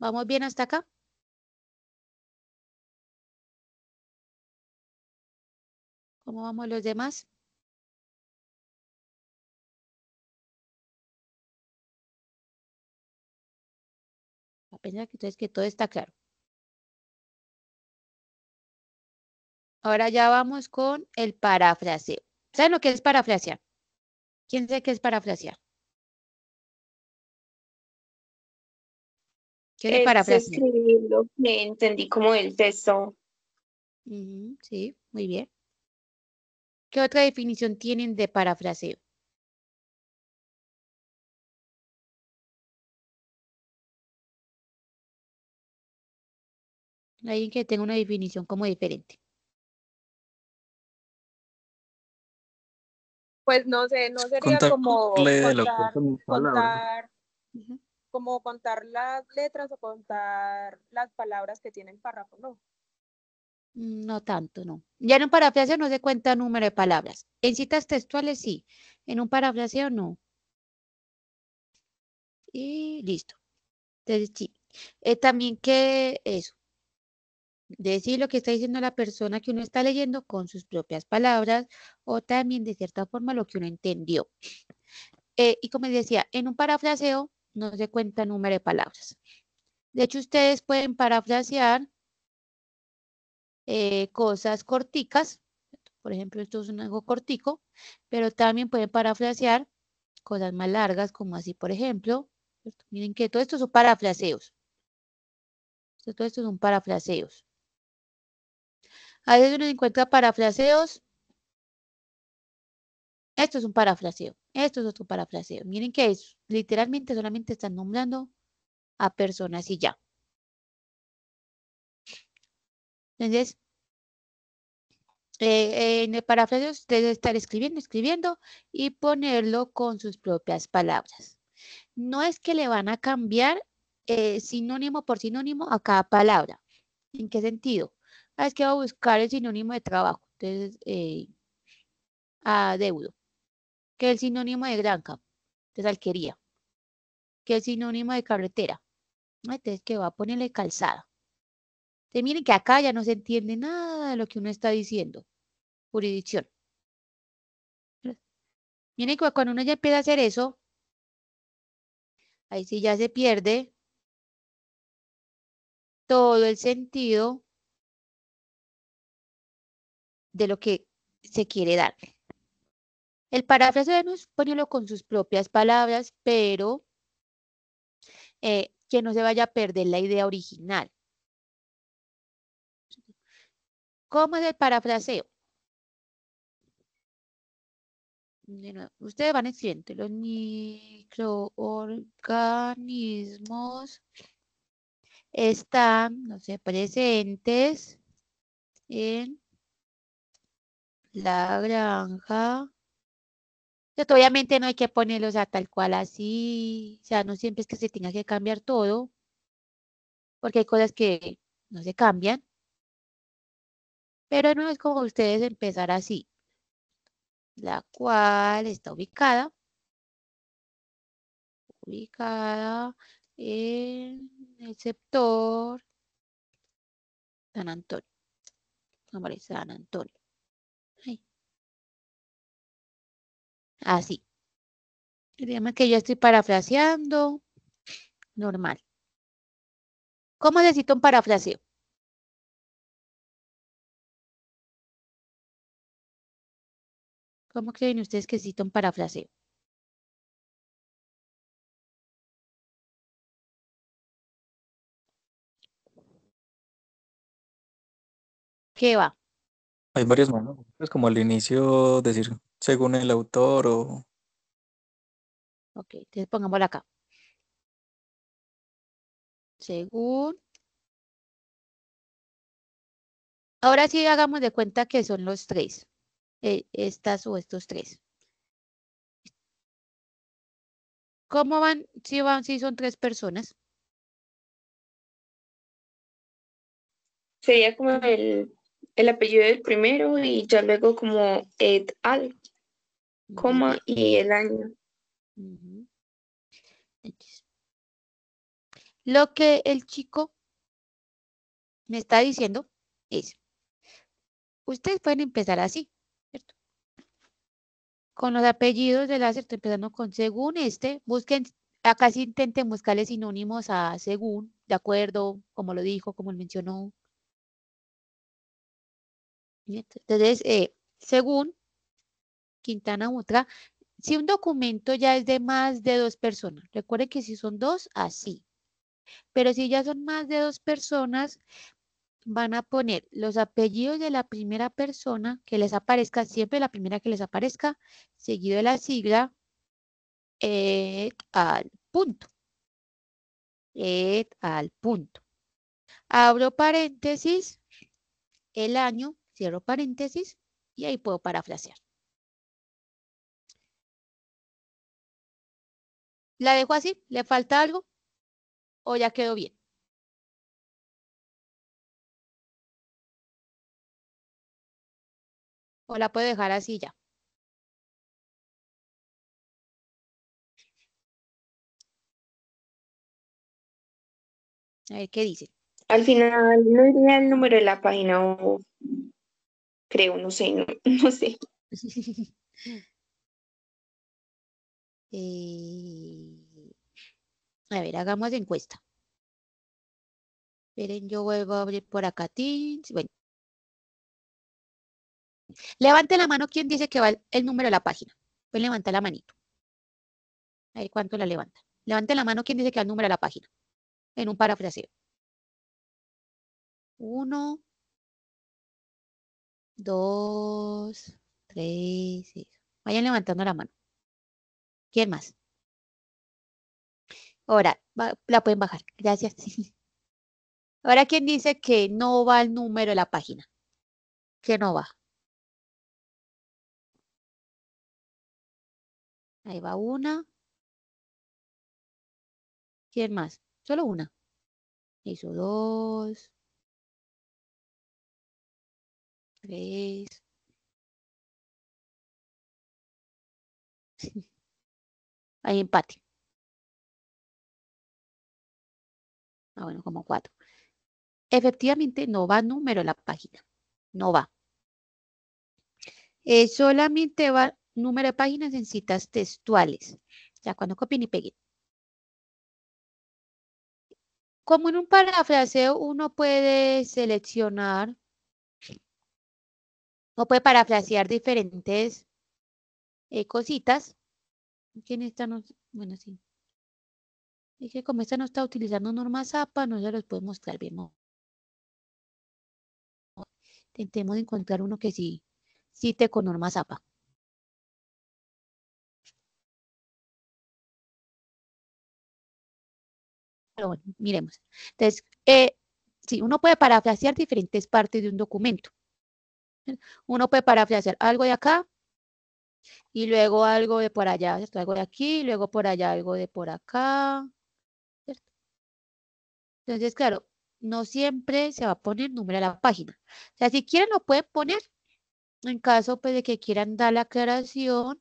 ¿Vamos bien hasta acá? ¿Cómo vamos los demás? A que, que todo está claro. Ahora ya vamos con el parafraseo. ¿Saben lo que es parafrasear? ¿Quién sabe qué es parafrasear? ¿Qué es parafrasear? Lo que entendí como el texto. sí, muy bien. ¿Qué otra definición tienen de parafraseo? Alguien que tenga una definición como diferente. pues no sé, no sería como contar, como contar las letras o contar las palabras que tiene el párrafo, ¿no? No tanto, no. Ya en un parafraseo no se cuenta número de palabras. En citas textuales sí, en un parafraseo no. Y listo. Entonces sí. Eh, también que eso, decir lo que está diciendo la persona que uno está leyendo con sus propias palabras o también de cierta forma lo que uno entendió. Eh, y como decía, en un parafraseo no se cuenta número de palabras. De hecho, ustedes pueden parafrasear eh, cosas corticas. Por ejemplo, esto es un algo cortico, pero también pueden parafrasear cosas más largas, como así, por ejemplo. Miren que todo esto son parafraseos. Todo esto son parafraseos. A veces uno encuentra parafraseos. Esto es un parafraseo. Esto es otro parafraseo. Miren que es, literalmente solamente están nombrando a personas y ya. Entonces, eh, eh, en el parafraseo ustedes estar escribiendo, escribiendo y ponerlo con sus propias palabras. No es que le van a cambiar eh, sinónimo por sinónimo a cada palabra. ¿En qué sentido? Ah, es que va a buscar el sinónimo de trabajo, entonces eh, adeudo, que es el sinónimo de granja, entonces alquería, que es el sinónimo de carretera, ah, entonces que va a ponerle calzada. Entonces miren que acá ya no se entiende nada de lo que uno está diciendo, jurisdicción. Miren que cuando uno ya empieza a hacer eso, ahí sí ya se pierde todo el sentido de lo que se quiere dar. El parafraseo de nos ponerlo con sus propias palabras, pero eh, que no se vaya a perder la idea original. ¿Cómo es el parafraseo? ustedes van escribiendo los microorganismos están, no sé, presentes en la granja. Pues, obviamente no hay que ponerlos a tal cual así. O sea, no siempre es que se tenga que cambiar todo. Porque hay cosas que no se cambian. Pero no es como ustedes empezar así. La cual está ubicada. Ubicada en el sector San Antonio. San Antonio. Así. Digamos que yo estoy parafraseando. Normal. ¿Cómo necesito un parafraseo? ¿Cómo creen ustedes que necesito un parafraseo? ¿Qué va? Hay varios momentos, como al inicio decir según el autor o... Ok, entonces pongámoslo acá. Según... Ahora sí hagamos de cuenta que son los tres. Eh, estas o estos tres. ¿Cómo van? Si van, si son tres personas. Sería como el el apellido del primero y ya luego como et al, coma y el año. Lo que el chico me está diciendo es, ustedes pueden empezar así, ¿cierto? Con los apellidos del hacer empezando con según este, busquen, acá si intenten buscarle sinónimos a según, de acuerdo, como lo dijo, como él mencionó, entonces, eh, según Quintana otra, si un documento ya es de más de dos personas, recuerden que si son dos, así. Pero si ya son más de dos personas, van a poner los apellidos de la primera persona que les aparezca, siempre la primera que les aparezca, seguido de la sigla, et al punto. Et al punto. Abro paréntesis, el año cierro paréntesis y ahí puedo parafrasear. ¿La dejo así? ¿Le falta algo? ¿O ya quedó bien? ¿O la puedo dejar así ya? A ver qué dice. Al final no diría el número de la página o creo, no sé, no, [LAUGHS] sé. [LAUGHS] Eh, a ver, hagamos encuesta. Esperen, yo vuelvo a abrir por acá. Bueno. Levante la mano quien dice que va el, número de la página. Pues levanta la manito. A ver cuánto la levanta. Levante la mano quien dice que va el número de la página. En un parafraseo. Uno, dos, tres, Vayan levantando la mano. ¿Quién más? Ahora, la pueden bajar. Gracias. [LAUGHS] Ahora, ¿quién dice que no va el número de la página? Que no va. Ahí va una. ¿Quién más? Solo una. Hizo dos tres, ahí [LAUGHS] hay empate. Ah, bueno, como cuatro. Efectivamente, no va número la página. No va. Eh, solamente va número de páginas en citas textuales. Ya cuando copien y peguen. Como en un parafraseo uno puede seleccionar uno puede parafrasear diferentes eh, cositas. ¿Quién está? bueno, sí. Es como esta no está utilizando normas APA, no se los puedo mostrar bien. Intentemos encontrar uno que sí cite con normas APA. miremos. Entonces, eh, sí, uno puede parafrasear diferentes partes de un documento. Uno puede parafrasear algo de acá y luego algo de por allá, Algo de aquí, luego por allá algo de por acá, Entonces, claro, no siempre se va a poner número a la página. O sea, si quieren lo pueden poner en caso pues, de que quieran dar la aclaración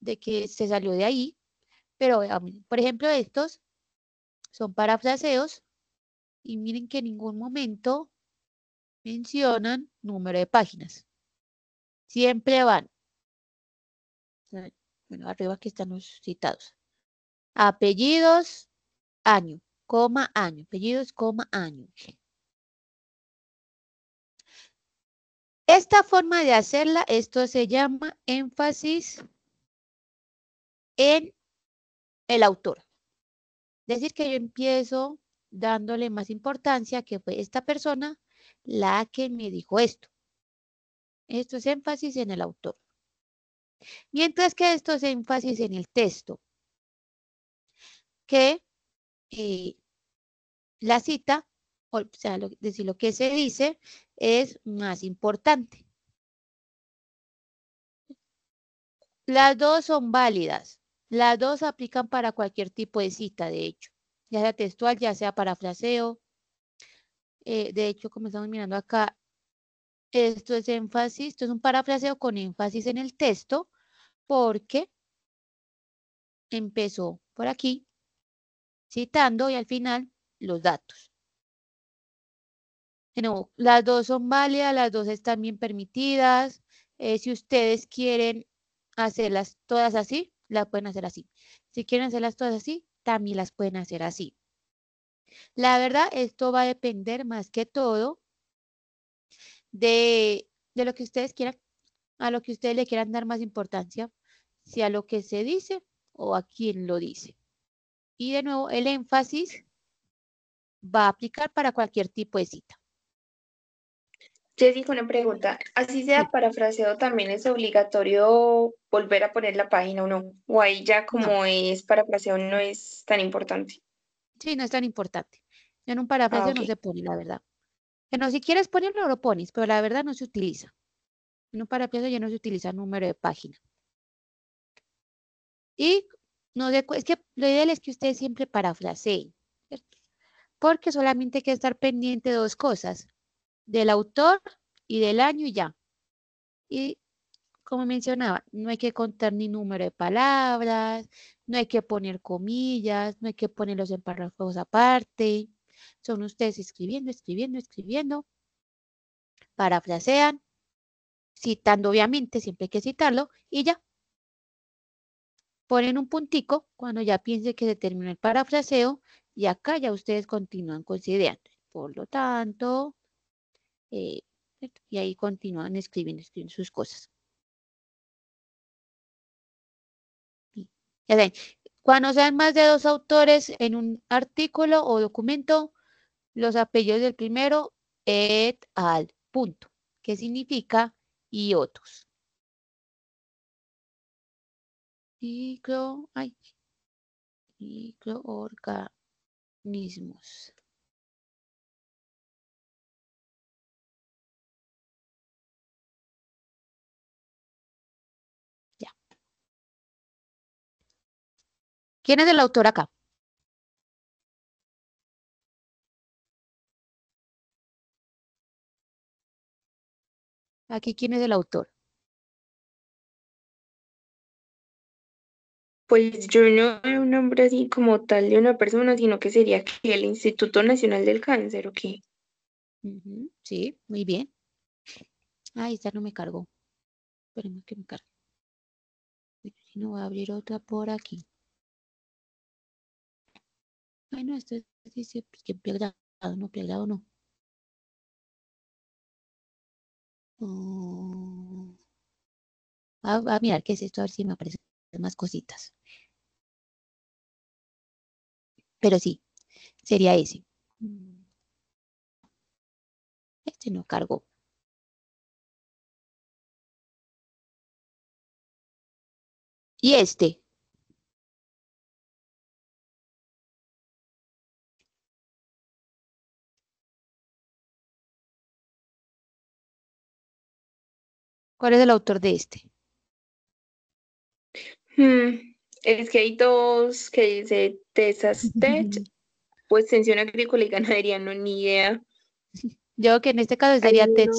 de que se salió de ahí. Pero, por ejemplo, estos son parafraseos y miren que en ningún momento mencionan número de páginas. Siempre van, bueno, arriba aquí están los citados. Apellidos, año, coma, año. Apellidos, coma, año. Esta forma de hacerla, esto se llama énfasis en el autor. Es decir, que yo empiezo dándole más importancia que fue esta persona la que me dijo esto. Esto es énfasis en el autor. Mientras que esto es énfasis en el texto, que eh, la cita, o sea, lo, decir lo que se dice, es más importante. Las dos son válidas. Las dos aplican para cualquier tipo de cita, de hecho, ya sea textual, ya sea parafraseo, eh, de hecho, como estamos mirando acá, esto es énfasis, esto es un parafraseo con énfasis en el texto, porque empezó por aquí, citando y al final los datos. las dos son válidas, las dos están bien permitidas. Eh, si ustedes quieren hacerlas todas así, las pueden hacer así. Si quieren hacerlas todas así, también las pueden hacer así. La verdad, esto va a depender más que todo de, lo que ustedes quieran, a lo que ustedes le quieran dar más importancia, si a lo que se dice o a quién lo dice. Y de nuevo, el énfasis va a aplicar para cualquier tipo de cita. Jessica, una pregunta. Así sea parafraseado, ¿también es obligatorio volver a poner la página o no? ¿O ahí ya como es parafraseado no es tan importante? Sí, no es tan importante. En un parafraseo ah, no se pone, la verdad. Bueno, si quieres ponerlo, lo pones, pero la verdad no se utiliza. En un parafraseo ya no se utiliza número de página. Y no es que lo ideal es que ustedes siempre parafraseen, Porque solamente hay que estar pendiente de dos cosas, del autor y del año y ya. Y como mencionaba, no hay que contar ni número de palabras, no hay que poner comillas, no hay que ponerlos en párrafos aparte. Son ustedes escribiendo, escribiendo, escribiendo. Parafrasean, citando obviamente, siempre hay que citarlo, y ya. Ponen un puntico cuando ya piense que se terminó el parafraseo y acá ya ustedes continúan considerando. Por lo tanto, eh, y ahí continúan escribiendo, escribiendo sus cosas. cuando sean más de dos autores en un artículo o documento, los apellidos del primero, et al, punto, que significa y otros. Micro, ay, microorganismos. ¿Quién es el autor acá? Aquí, ¿quién es el autor? Pues yo no un nombre así como tal de una persona, sino que sería que el Instituto Nacional del Cáncer, ¿ok? Sí, muy bien. Ahí ya no me cargó. Esperemos que me cargue. Si No voy a abrir otra por aquí. Bueno, esto dice pues, que pegado, no, Pegado, o no. Va oh. a, ah, ah, mirar qué es esto, a ver si me aparecen más cositas. Pero sí, sería ese. Este no cargó. Y este. ¿Cuál es el autor de este? Hmm, es que hay dos que dice Texas Tech Pues Extensión Agrícola y Ganadería, no ni idea. [LAUGHS] Yo que en este caso sería Tech.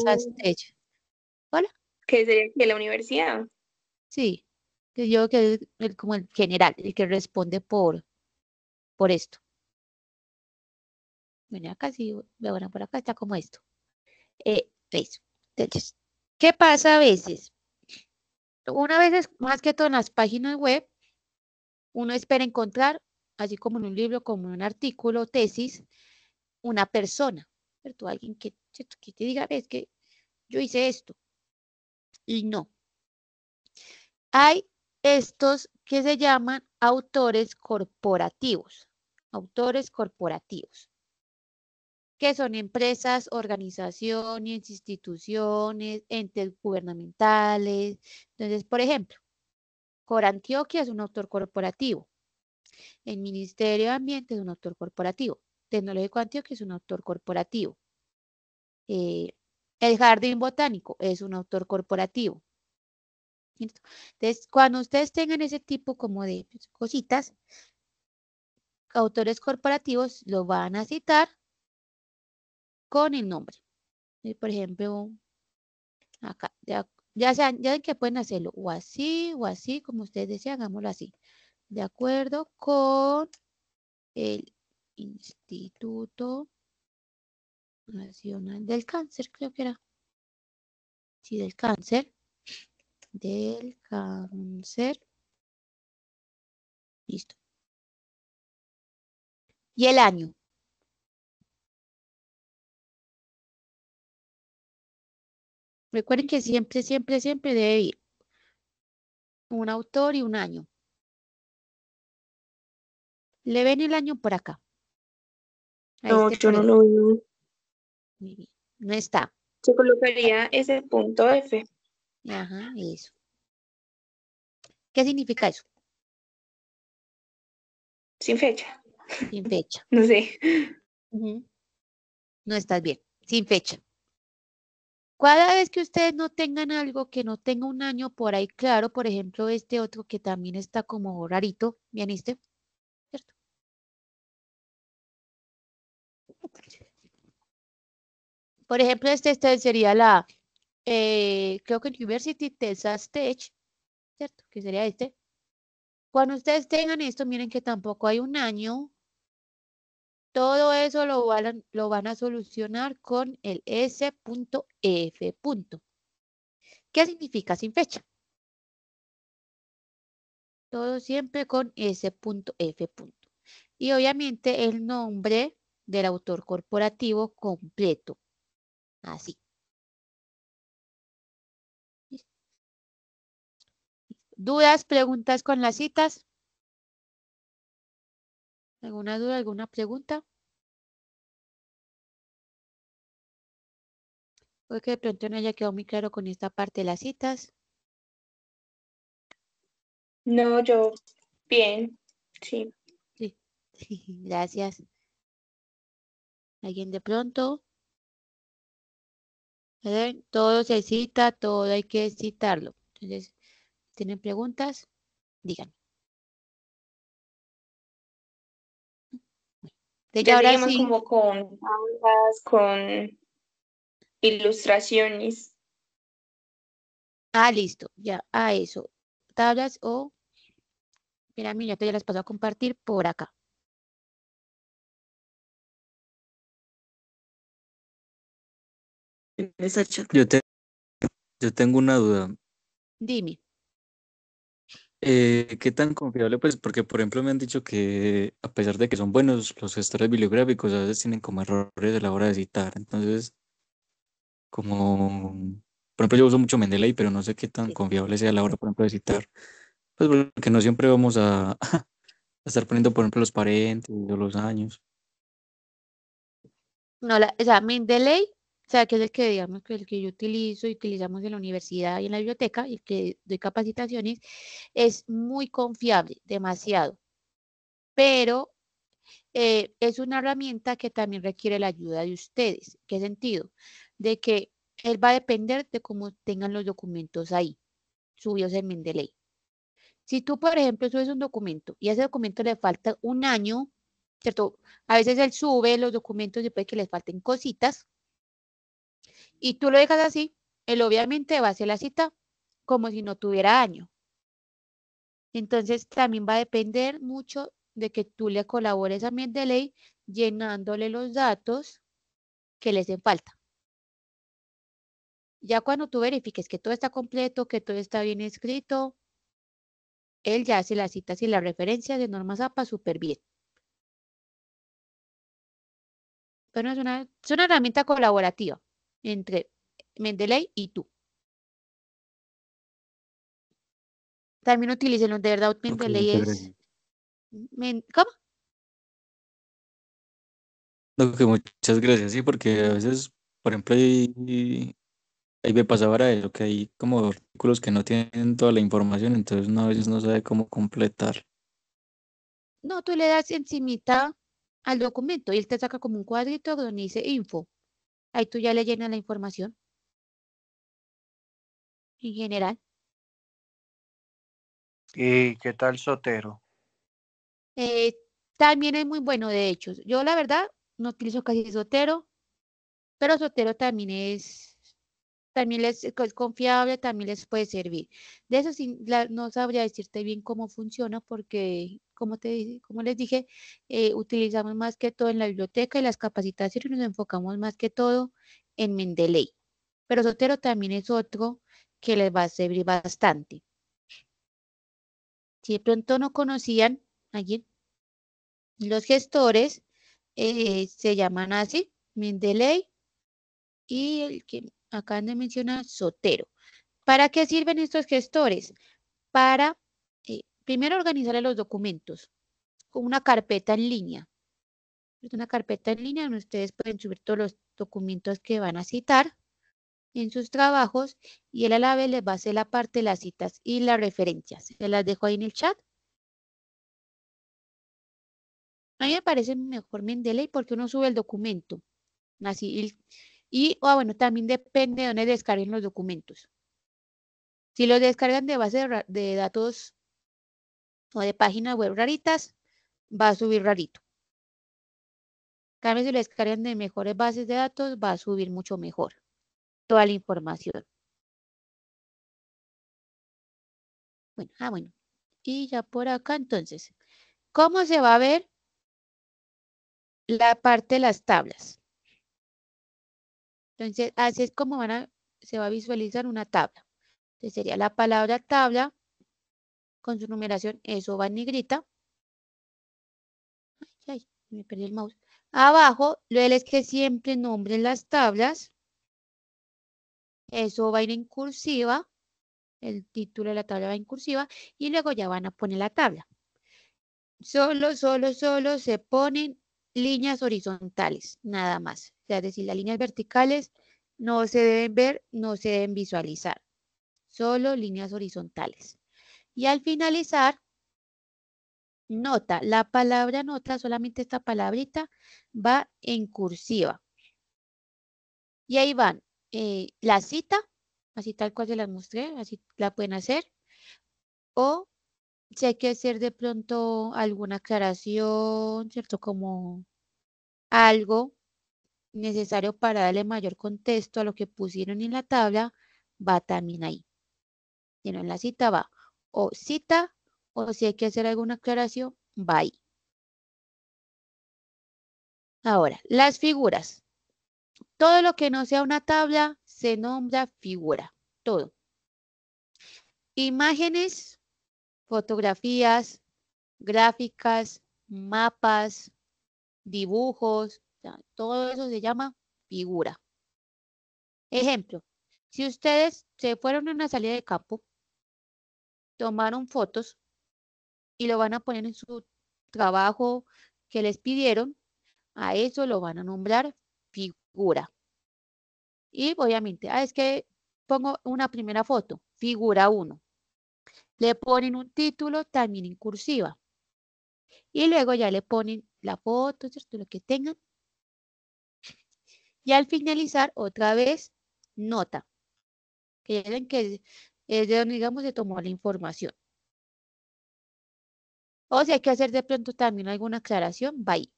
¿Hola? ¿Qué sería de la universidad. Sí, yo que es como el general, el que responde por, por esto. Bueno, acá sí, bueno, por acá está como esto. Eh, eso. ¿Qué pasa a veces? Una vez, más que todo en las páginas web, uno espera encontrar, así como en un libro, como en un artículo, tesis, una persona, tú Alguien que, que te diga, ves que yo hice esto. Y no. Hay estos que se llaman autores corporativos, autores corporativos que son empresas, organizaciones, instituciones, entes gubernamentales. Entonces, por ejemplo, Corantioquia es un autor corporativo. El Ministerio de Ambiente es un autor corporativo. Tecnológico Antioquia es un autor corporativo. Eh, el Jardín Botánico es un autor corporativo. Entonces, cuando ustedes tengan ese tipo como de cositas, autores corporativos lo van a citar con el nombre. por ejemplo, acá, ya, ya que pueden hacerlo o así o así, como ustedes desean, hagámoslo así. De acuerdo con el Instituto Nacional del Cáncer, creo que era. Sí, del cáncer. Del cáncer. Listo. Y el año. Recuerden que siempre, siempre, siempre debe ir un autor y un año. Le ven el año por acá. no, yo no lo veo. No está. Se colocaría ese punto F. Ajá, eso. ¿Qué significa eso? Sin fecha. Sin fecha. [LAUGHS] No sé. No estás bien. Sin fecha. Cada vez que ustedes no tengan algo que no tenga un año por ahí claro, por ejemplo, este otro que también está como rarito, ¿bien este? ¿Cierto? Por ejemplo, este, este sería la, eh, creo que University Texas Tech, ¿cierto? Que sería este. Cuando ustedes tengan esto, miren que tampoco hay un año, todo eso lo van, a, solucionar con el S.F. ¿Qué significa sin fecha? Todo siempre con S.F. Y obviamente el nombre del autor corporativo completo. Así. ¿Dudas, preguntas con las citas? ¿Alguna duda, alguna pregunta? Puede que de pronto no haya quedado muy claro con esta parte de las citas. No, yo bien, sí. Sí, [LAUGHS] gracias. ¿Alguien de pronto? ver, Todo se cita, todo hay que citarlo. Entonces, ¿tienen preguntas? Díganme. ya ahora con con ilustraciones. Ah, listo, ya, a eso. Tablas o... Mira, mira, ya las paso a compartir por acá. yo tengo una duda. Dime. Eh, ¿Qué tan confiable? Pues porque, por ejemplo, me han dicho que a pesar de que son buenos, los gestores bibliográficos a veces tienen como errores a la hora de citar. Entonces, como, por ejemplo, yo uso mucho Mendeley, pero no sé qué tan confiable sea a la hora, por ejemplo, de citar. Pues porque no siempre vamos a, [LAUGHS] estar poniendo, por ejemplo, los paréntesis o los años. No, la, o sea, Mendeley o sea, que es el que, digamos, que el que yo utilizo y utilizamos en la universidad y en la biblioteca y que doy capacitaciones, es muy confiable, demasiado. Pero eh, es una herramienta que también requiere la ayuda de ustedes. ¿Qué sentido? De que él va a depender de cómo tengan los documentos ahí, subidos en Mendeley. Si tú, por ejemplo, subes un documento y a ese documento le falta un año, ¿cierto? A veces él sube los documentos y puede que les falten cositas, y tú lo dejas así, él obviamente va a hacer la cita como si no tuviera año. Entonces también va a depender mucho de que tú le colabores a ley, llenándole los datos que le hacen falta. Ya cuando tú verifiques que todo está completo, que todo está bien escrito, él ya hace la cita sin la referencia de normas APA súper bien. Pero es una herramienta colaborativa entre Mendeley y tú. También utilicen los de verdad, Mendeley es... ¿Cómo? que muchas gracias, sí, porque a veces, por ejemplo, ahí me pasaba ahora eso, que hay como artículos que no tienen toda la información, entonces uno a veces no sabe cómo completar. No, tú le das encimita al documento y él te saca como un cuadrito donde dice info. Ahí tú ya le llenas la información. En general. ¿Y qué tal Sotero? Eh, también es muy bueno, de hecho. Yo la verdad no utilizo casi Sotero, pero Sotero también es también les, eh, es pues, confiable, también les puede servir. De eso no sabría decirte bien cómo funciona porque, como, te, como les dije, eh, utilizamos más que todo en la biblioteca y las capacitaciones nos enfocamos más que todo en Mendeley. Pero Sotero también es otro que les va a servir bastante. Si de pronto no conocían alguien, los gestores eh, se llaman así, Mendeley y el que Acá de mencionar Sotero. ¿Para qué sirven estos gestores? Para, eh, primero, organizar los documentos con una carpeta en línea. Es una carpeta en línea donde ustedes pueden subir todos los documentos que van a citar en sus trabajos y él a la vez les va a hacer la parte de las citas y las referencias. Se las dejo ahí en el chat. A mí me parece mejor Mendeley porque uno sube el documento. Así y, ah, bueno, también depende de dónde descarguen los documentos. Si los descargan de bases de, datos o de páginas web raritas, va a subir rarito. cambio, si lo descargan de mejores bases de datos, va a subir mucho mejor toda la información. Bueno, ah, bueno. Y ya por acá, entonces, ¿cómo se va a ver la parte de las tablas? Entonces, así es como se va a visualizar una tabla. Entonces, sería la palabra tabla con su numeración, eso va en negrita. Ay, me perdí el mouse. Abajo, lo es que siempre nombren las tablas. Eso va a ir en cursiva. El título de la tabla va en cursiva. Y luego ya van a poner la tabla. Solo, solo, solo se ponen líneas horizontales, nada más es decir, las líneas verticales no se deben ver, no se deben visualizar, solo líneas horizontales. Y al finalizar, nota, la palabra nota, solamente esta palabrita va en cursiva. Y ahí van eh, la cita, así tal cual se las mostré, así la pueden hacer, o si hay que hacer de pronto alguna aclaración, ¿cierto? Como algo necesario para darle mayor contexto a lo que pusieron en la tabla va también ahí. Si no en la cita va o cita o si hay que hacer alguna aclaración, va ahí. Ahora, las figuras. Todo lo que no sea una tabla se nombra figura, todo. Imágenes, fotografías, gráficas, mapas, dibujos, todo eso se llama figura. Ejemplo, si ustedes se fueron a una salida de campo, tomaron fotos y lo van a poner en su trabajo que les pidieron, a eso lo van a nombrar figura. Y obviamente, ah, es que pongo una primera foto, figura 1. Le ponen un título también en cursiva. Y luego ya le ponen la foto, ¿cierto? Lo que tengan y al finalizar, otra vez, nota. Que ya ven que es de donde, digamos, se tomó la información. O si hay que hacer de pronto también alguna aclaración, va ahí.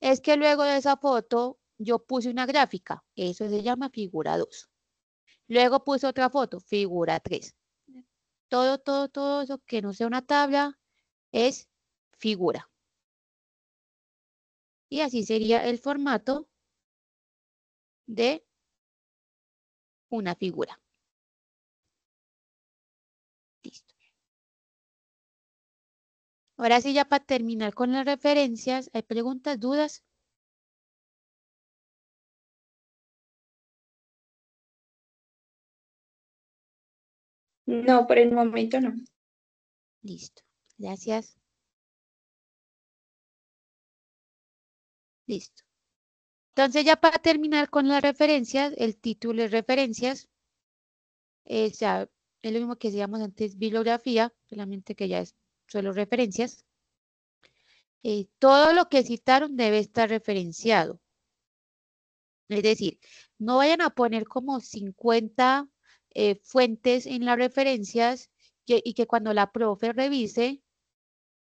Es que luego de esa foto yo puse una gráfica, eso se llama figura 2. Luego puse otra foto, figura 3. Todo, todo, todo eso que no sea una tabla es figura. Y así sería el formato de una figura. Listo. Ahora sí, ya para terminar con las referencias, ¿hay preguntas, dudas? No, por el momento no. Listo. Gracias. Listo. Entonces, ya para terminar con las referencias, el título es referencias. es lo mismo que decíamos antes, bibliografía, solamente que ya es solo referencias. Eh, todo lo que citaron debe estar referenciado. Es decir, no vayan a poner como 50 eh, fuentes en las referencias y que cuando la profe revise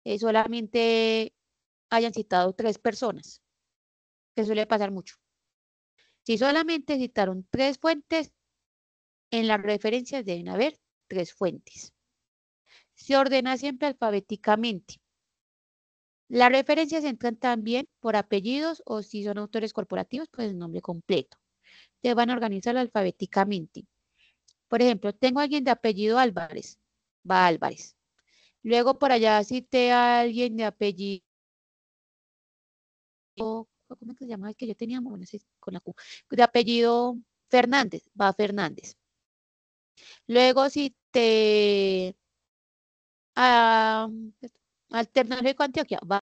eh, solamente hayan citado tres personas que suele pasar mucho. Si solamente citaron tres fuentes, en las referencias deben haber tres fuentes. Se ordena siempre alfabéticamente. Las referencias entran también por apellidos o si son autores corporativos, pues el nombre completo. Se van a organizar alfabéticamente. Por ejemplo, tengo a alguien de apellido Álvarez, va Álvarez. Luego por allá cité a alguien de apellido ¿cómo es que se llamaba el que yo tenía? con la de apellido Fernández, va Fernández. Luego, si te a, Antioquia, va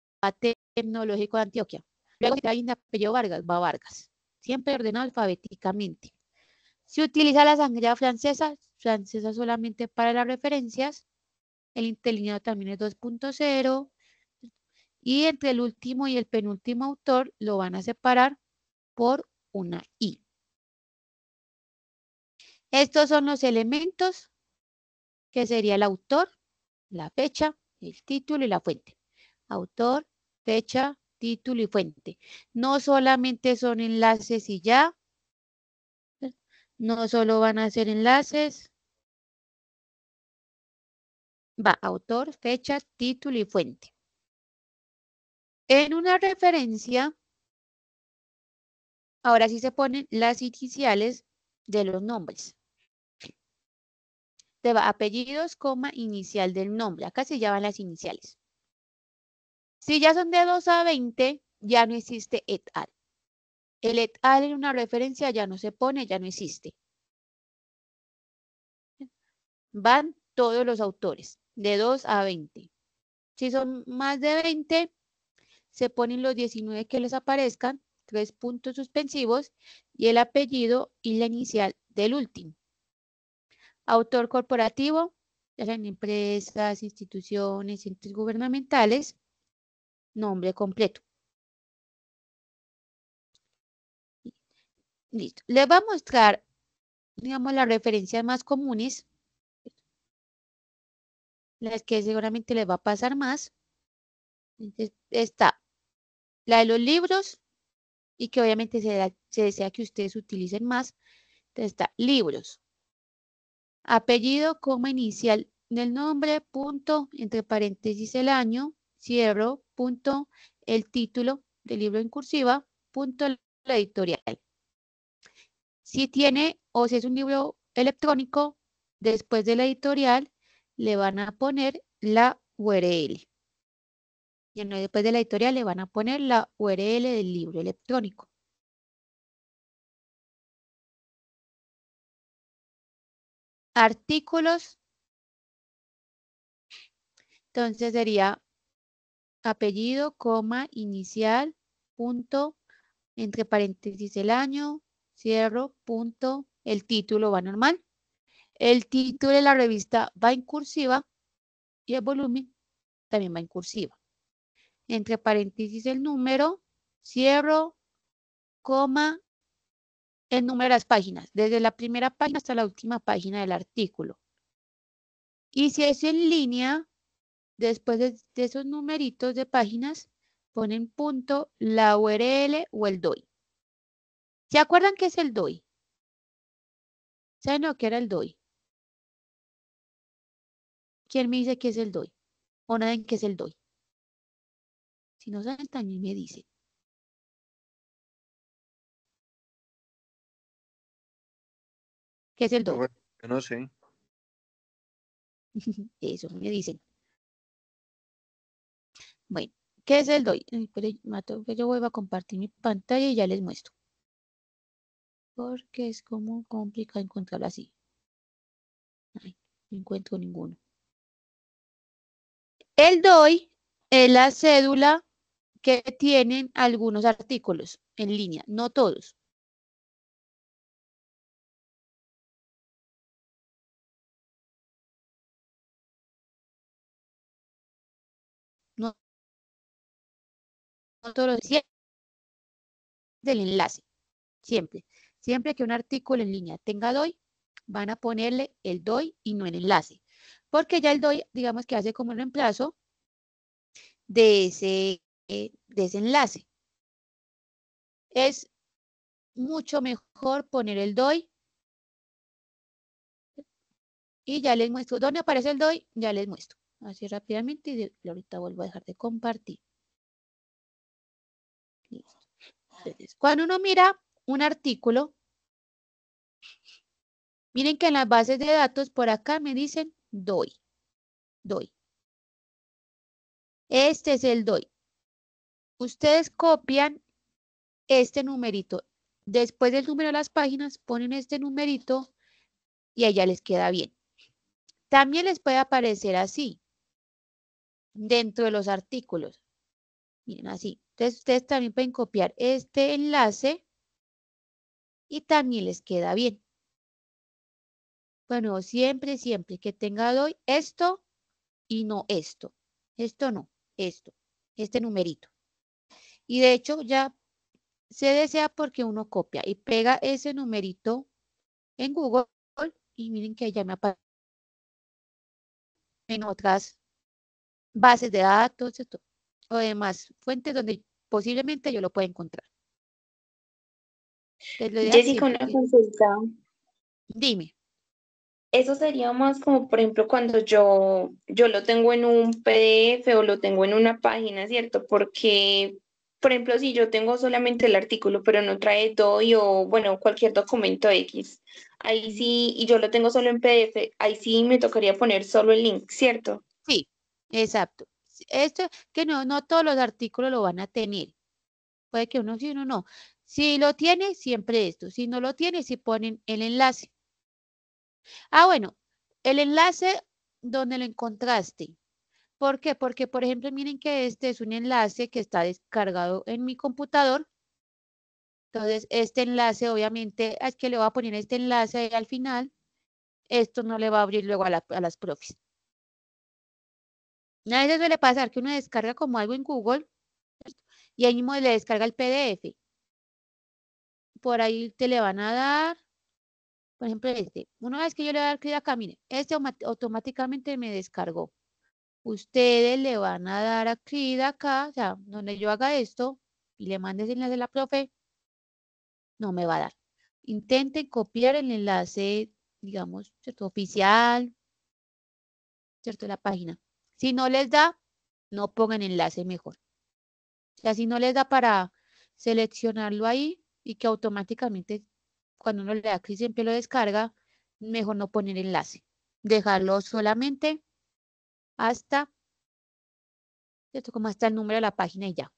Tecnológico de Antioquia. Luego, si te hay un apellido Vargas, va Vargas. Siempre ordenado alfabéticamente. Si utiliza la sangría francesa, francesa solamente para las referencias. El interlineado también es 2.0 y entre el último y el penúltimo autor lo van a separar por una I. Estos son los elementos que sería el autor, la fecha, el título y la fuente. Autor, fecha, título y fuente. No solamente son enlaces y ya. No solo van a ser enlaces. Va, autor, fecha, título y fuente. En una referencia, ahora sí se ponen las iniciales de los nombres. Te va apellidos, coma, inicial del nombre. Acá se llaman las iniciales. Si ya son de 2 a 20, ya no existe et al. El et al en una referencia ya no se pone, ya no existe. Van todos los autores, de 2 a 20. Si son más de 20, se ponen los 19 que les aparezcan, tres puntos suspensivos y el apellido y la inicial del último. Autor corporativo, ya sean empresas, instituciones, entes gubernamentales, nombre completo. Listo. Les va a mostrar, digamos, las referencias más comunes, las que seguramente les va a pasar más. Entonces, está la de los libros y que obviamente se, desea que ustedes utilicen más. Entonces está libros, apellido, coma inicial del nombre, punto, entre paréntesis el año, cierro, punto, el título del libro en cursiva, punto, la editorial. Si tiene o si es un libro electrónico, después de la editorial le van a poner la URL. Y después pues, de la editorial le van a poner la URL del libro electrónico. Artículos. Entonces sería apellido, coma, inicial, punto, entre paréntesis el año, cierro, punto, el título va normal. El título de la revista va en cursiva y el volumen también va en cursiva entre paréntesis el número, cierro, coma, el número de las páginas, desde la primera página hasta la última página del artículo. Y si es en línea, después de, esos numeritos de páginas, ponen punto, la URL o el DOI. ¿Se acuerdan qué es el DOI? ¿Saben lo que era el DOI? ¿Quién me dice qué es el DOI? ¿O nadie qué es el DOI? Si no saben, [LAUGHS] también me dicen. ¿Qué es el do? no sé. Eso me dicen. Bueno, ¿qué es el doy? Yo vuelvo a compartir mi pantalla y ya les muestro. Porque es como complicado encontrarlo así. no encuentro ninguno. El DOI es la cédula que tienen algunos artículos en línea, no todos. No, todos del enlace, siempre. Siempre que un artículo en línea tenga DOI, van a ponerle el DOI y no el enlace. Porque ya el DOI, digamos que hace como un reemplazo de ese eh, desenlace. Es mucho mejor poner el DOI. Y ya les muestro. ¿Dónde aparece el DOI? Ya les muestro. Así rápidamente y ahorita vuelvo a dejar de compartir. Listo. cuando uno mira un artículo, miren que en las bases de datos por acá me dicen DOI. DOI. Este es el DOI ustedes copian este numerito. Después del número de las páginas ponen este numerito y allá les queda bien. También les puede aparecer así, dentro de los artículos. Miren así. Entonces ustedes también pueden copiar este enlace y también les queda bien. Bueno, siempre, siempre que tenga hoy esto y no esto. Esto no, esto, este numerito. Y de hecho ya se desea porque uno copia y pega ese numerito en Google y miren que ya me aparece en otras bases de datos o demás fuentes donde posiblemente yo lo pueda encontrar. Jessica, una consulta. Dime. Eso sería más como, por ejemplo, cuando yo, yo lo tengo en un PDF o lo tengo en una página, ¿cierto? Porque por ejemplo, si yo tengo solamente el artículo, pero no trae DOI o, bueno, cualquier documento X, ahí sí, y yo lo tengo solo en PDF, ahí sí me tocaría poner solo el link, ¿cierto? Sí, exacto. Esto que no, no todos los artículos lo van a tener. Puede que uno sí, uno no. Si lo tiene, siempre esto. Si no lo tiene, si ponen el enlace. Ah, bueno, el enlace donde lo encontraste. ¿Por qué? Porque, por ejemplo, miren que este es un enlace que está descargado en mi computador. Entonces, este enlace, obviamente, es que le voy a poner este enlace ahí al final. Esto no le va a abrir luego a, las profes. A veces suele pasar que uno descarga como algo en Google y ahí mismo le descarga el PDF. Por ahí te le van a dar, por ejemplo, este. Una vez que yo le voy a dar clic acá, mire, este automáticamente me descargó ustedes le van a dar aquí de acá, o sea, donde yo haga esto y le mande el enlace a la profe, no me va a dar. Intenten copiar el enlace, digamos, ¿cierto? Oficial, ¿cierto? La página. Si no les da, no pongan enlace mejor. O sea, si no les da para seleccionarlo ahí y que automáticamente cuando uno le da clic siempre lo descarga, mejor no poner enlace. Dejarlo solamente hasta, ¿cierto? Como hasta el número de la página y ya.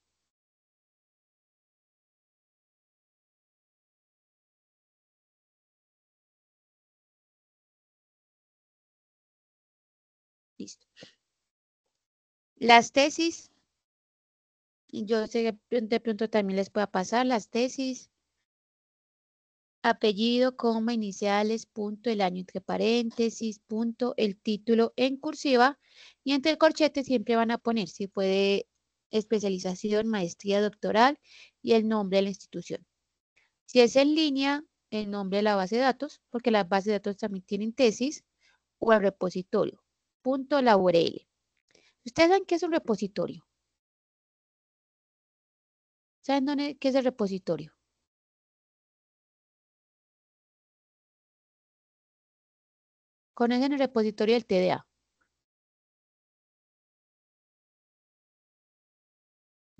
Listo. Las tesis, yo sé que de pronto también les pueda pasar las tesis apellido, coma, iniciales, punto, el año entre paréntesis, punto, el título en cursiva y entre el corchete siempre van a poner si puede especialización, maestría doctoral y el nombre de la institución. Si es en línea, el nombre de la base de datos, porque las bases de datos también tienen tesis o el repositorio, punto, la URL. ¿Ustedes saben qué es un repositorio? ¿Saben dónde, qué es el repositorio? con el repositorio del TDA.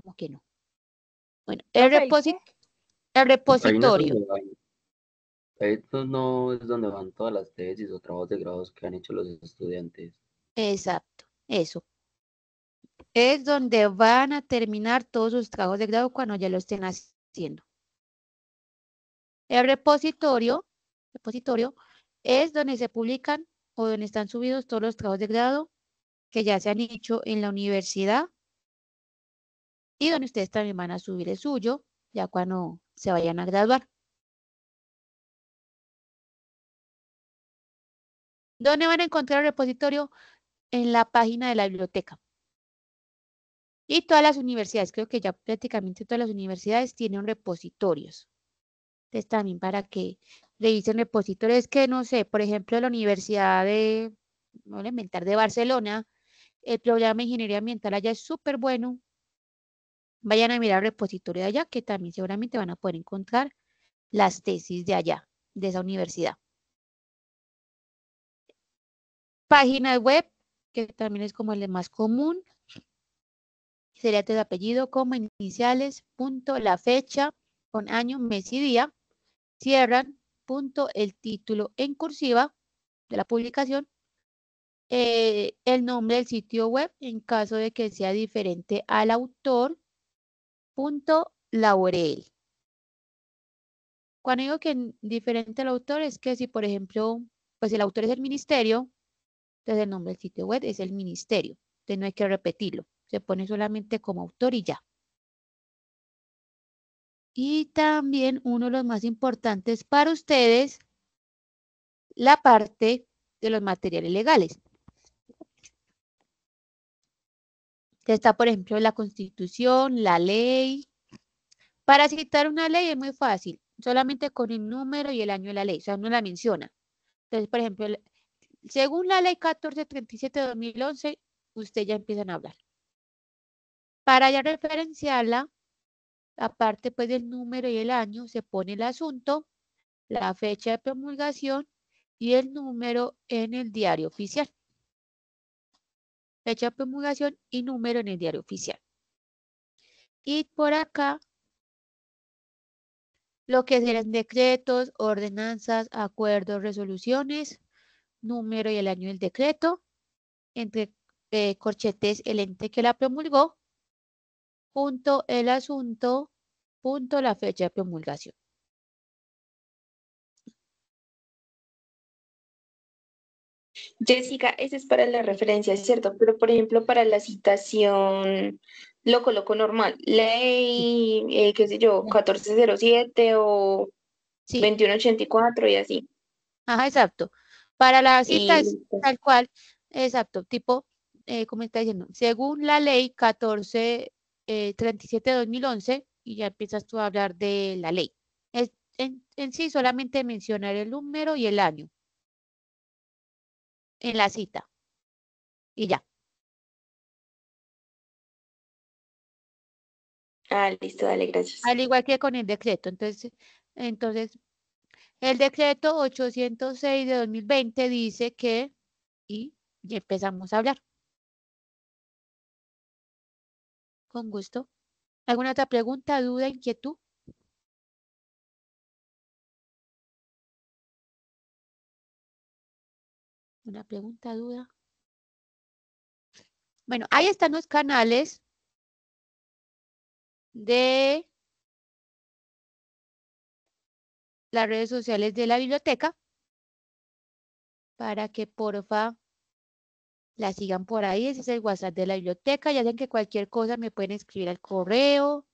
¿Cómo que no? Bueno, el, el repositorio. Esto no es donde van todas las tesis o trabajos de grados que han hecho los estudiantes. Exacto, eso. Es donde van a terminar todos sus trabajos de grado cuando ya lo estén haciendo. El repositorio, repositorio es donde se publican o donde están subidos todos los trabajos de grado que ya se han hecho en la universidad y donde ustedes también van a subir el suyo ya cuando se vayan a graduar. ¿Dónde van a encontrar el repositorio? En la página de la biblioteca. Y todas las universidades, creo que ya prácticamente todas las universidades tienen repositorios. Entonces también para que le dicen repositorios que, no sé, por ejemplo, la Universidad de, no de Barcelona, el programa de ingeniería ambiental allá es súper bueno. Vayan a mirar el repositorio de allá, que también seguramente van a poder encontrar las tesis de allá, de esa universidad. Página web, que también es como el más común. Sería tu apellido, como iniciales, punto, la fecha, con año, mes y día. Cierran el título en cursiva de la publicación, eh, el nombre del sitio web en caso de que sea diferente al autor, punto, laurel. Cuando digo que diferente al autor es que si, por ejemplo, pues el autor es el ministerio, entonces el nombre del sitio web es el ministerio, entonces no hay que repetirlo, se pone solamente como autor y ya. Y también uno de los más importantes para ustedes, la parte de los materiales legales. Está, por ejemplo, la constitución, la ley. Para citar una ley es muy fácil, solamente con el número y el año de la ley, o sea, uno la menciona. Entonces, por ejemplo, según la ley 1437-2011, usted ya empiezan a hablar. Para ya referenciarla, aparte pues del número y el año, se pone el asunto, la fecha de promulgación y el número en el diario oficial. Fecha de promulgación y número en el diario oficial. Y por acá, lo que serán decretos, ordenanzas, acuerdos, resoluciones, número y el año del decreto, entre eh, corchetes el ente que la promulgó punto el asunto, punto la fecha de promulgación. Jessica, ese es para la referencia, ¿cierto? Pero, por ejemplo, para la citación, lo coloco normal, ley, eh, qué sé yo, 1407 o 2184 y así. Ajá, exacto. Para la cita tal cual, exacto, tipo, eh, como está diciendo, según la ley 14, 37 eh, de 2011 y ya empiezas tú a hablar de la ley. en, sí, solamente mencionar el número y el año en la cita. Y ya. Ah, listo, dale, gracias. Al igual que con el decreto. Entonces, entonces el decreto 806 de 2020 dice que, y empezamos a hablar. Con gusto. ¿Alguna otra pregunta, duda, inquietud? ¿Una pregunta, duda? Bueno, ahí están los canales de las redes sociales de la biblioteca para que porfa la sigan por ahí, ese es el WhatsApp de la biblioteca, ya saben que cualquier cosa me pueden escribir al correo,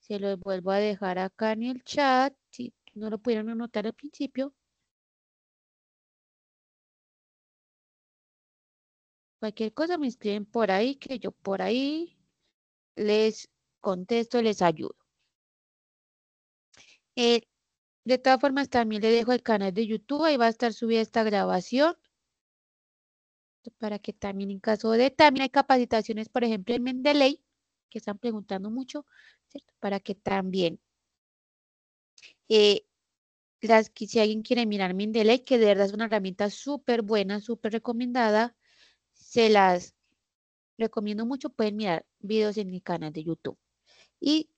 se los vuelvo a dejar acá en el chat, si no lo pudieron anotar al principio. Cualquier cosa me escriben por ahí, que yo por ahí les contesto, les ayudo. Eh, de todas formas, también les dejo el canal de YouTube, ahí va a estar subida esta grabación para que también en caso de también hay capacitaciones, por ejemplo, en Mendeley, que están preguntando mucho, Para que también eh, las si alguien quiere mirar Mendeley, que de verdad es una herramienta súper buena, súper recomendada, se las recomiendo mucho, pueden mirar videos en mi canal de YouTube. Y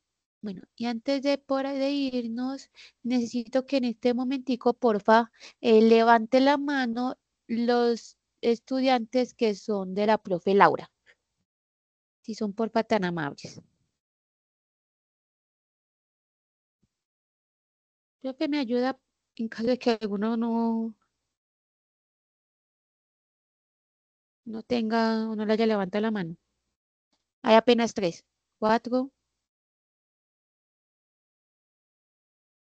bueno, y antes de por de irnos, necesito que en este momentico, porfa, eh, levante la mano los estudiantes que son de la profe Laura. Si son porfa tan amables. Creo que me ayuda en caso de que alguno no, no tenga o no le haya levantado la mano. Hay apenas tres. Cuatro.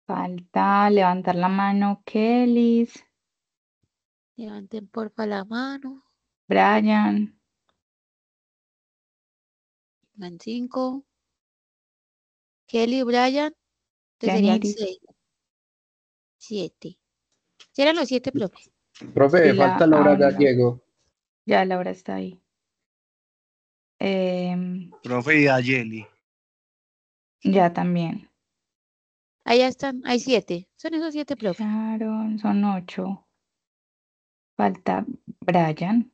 Falta levantar la mano, Kelly. Levanten porfa la mano. Brian. Van cinco. Kelly, Brian. Entonces seis. Siete. Serán los siete, profe. Profe, la, falta Laura Diego Ya, Laura está ahí. Em, profe y Ayeli. Ya también. Ahí están, hay siete. Son esos siete, profe. Claro, son ocho. Falta Brian.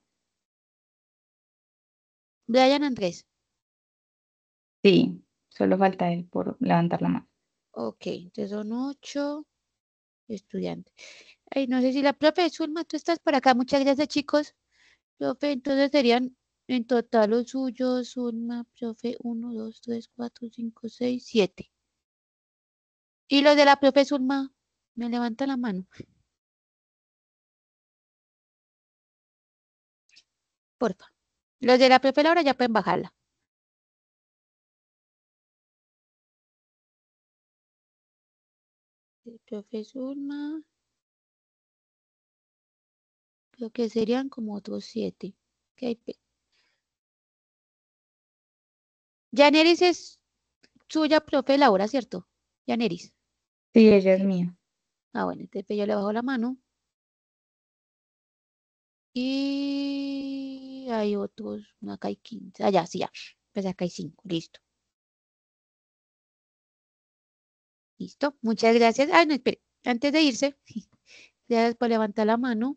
Brian Andrés. Sí, solo falta él por levantar la mano. Ok, entonces son ocho estudiantes. Ay, no sé si la profe Zulma, tú estás por acá. Muchas gracias, chicos. Profe, entonces serían en total los suyos, Zulma, profe, uno, dos, tres, cuatro, cinco, seis, siete. Y los de la profe Zulma, me levanta la mano. porfa. Los de la profe Laura ya pueden bajarla. El profesor Creo que serían como otros siete. hay? Yaneris es suya, profe Laura, ¿cierto? Yaneris. Sí, ella es mía. Ah, bueno, entonces pues, yo le bajo la mano. Y hay otros, acá hay 15, allá, ah, sí, pues acá hay 5, listo. Listo, muchas gracias. Ay, ah, no, espere, antes de irse, gracias [LAUGHS] por levantar la mano.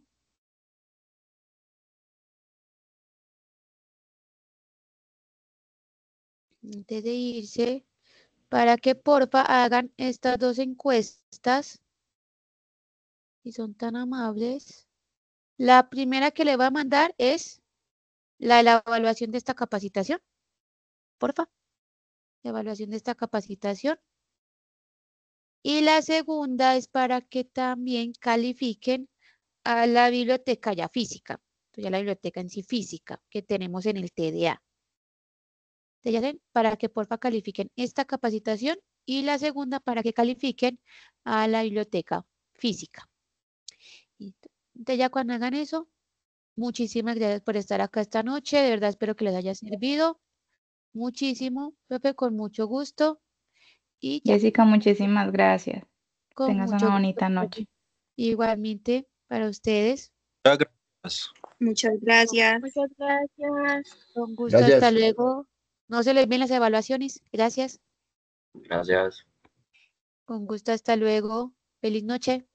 Antes de irse, para que porfa hagan estas dos encuestas, y son tan amables. La primera que le va a mandar es la, evaluación de esta capacitación. Porfa. La evaluación de esta capacitación. Y la segunda es para que también califiquen a la biblioteca ya física, pues ya la biblioteca en sí física que tenemos en el TDA. Para que porfa califiquen esta capacitación y la segunda para que califiquen a la biblioteca física. Entonces ya cuando hagan eso, Muchísimas gracias por estar acá esta noche. De verdad espero que les haya servido muchísimo. Pepe, con mucho gusto. Y Jessica, muchísimas gracias. Tengas una bonita noche. Igualmente para ustedes. Gracias. Muchas gracias. Muchas gracias. Con gusto. Hasta luego. No se les ven las evaluaciones. Gracias. Gracias. Con gusto. Hasta luego. Feliz noche.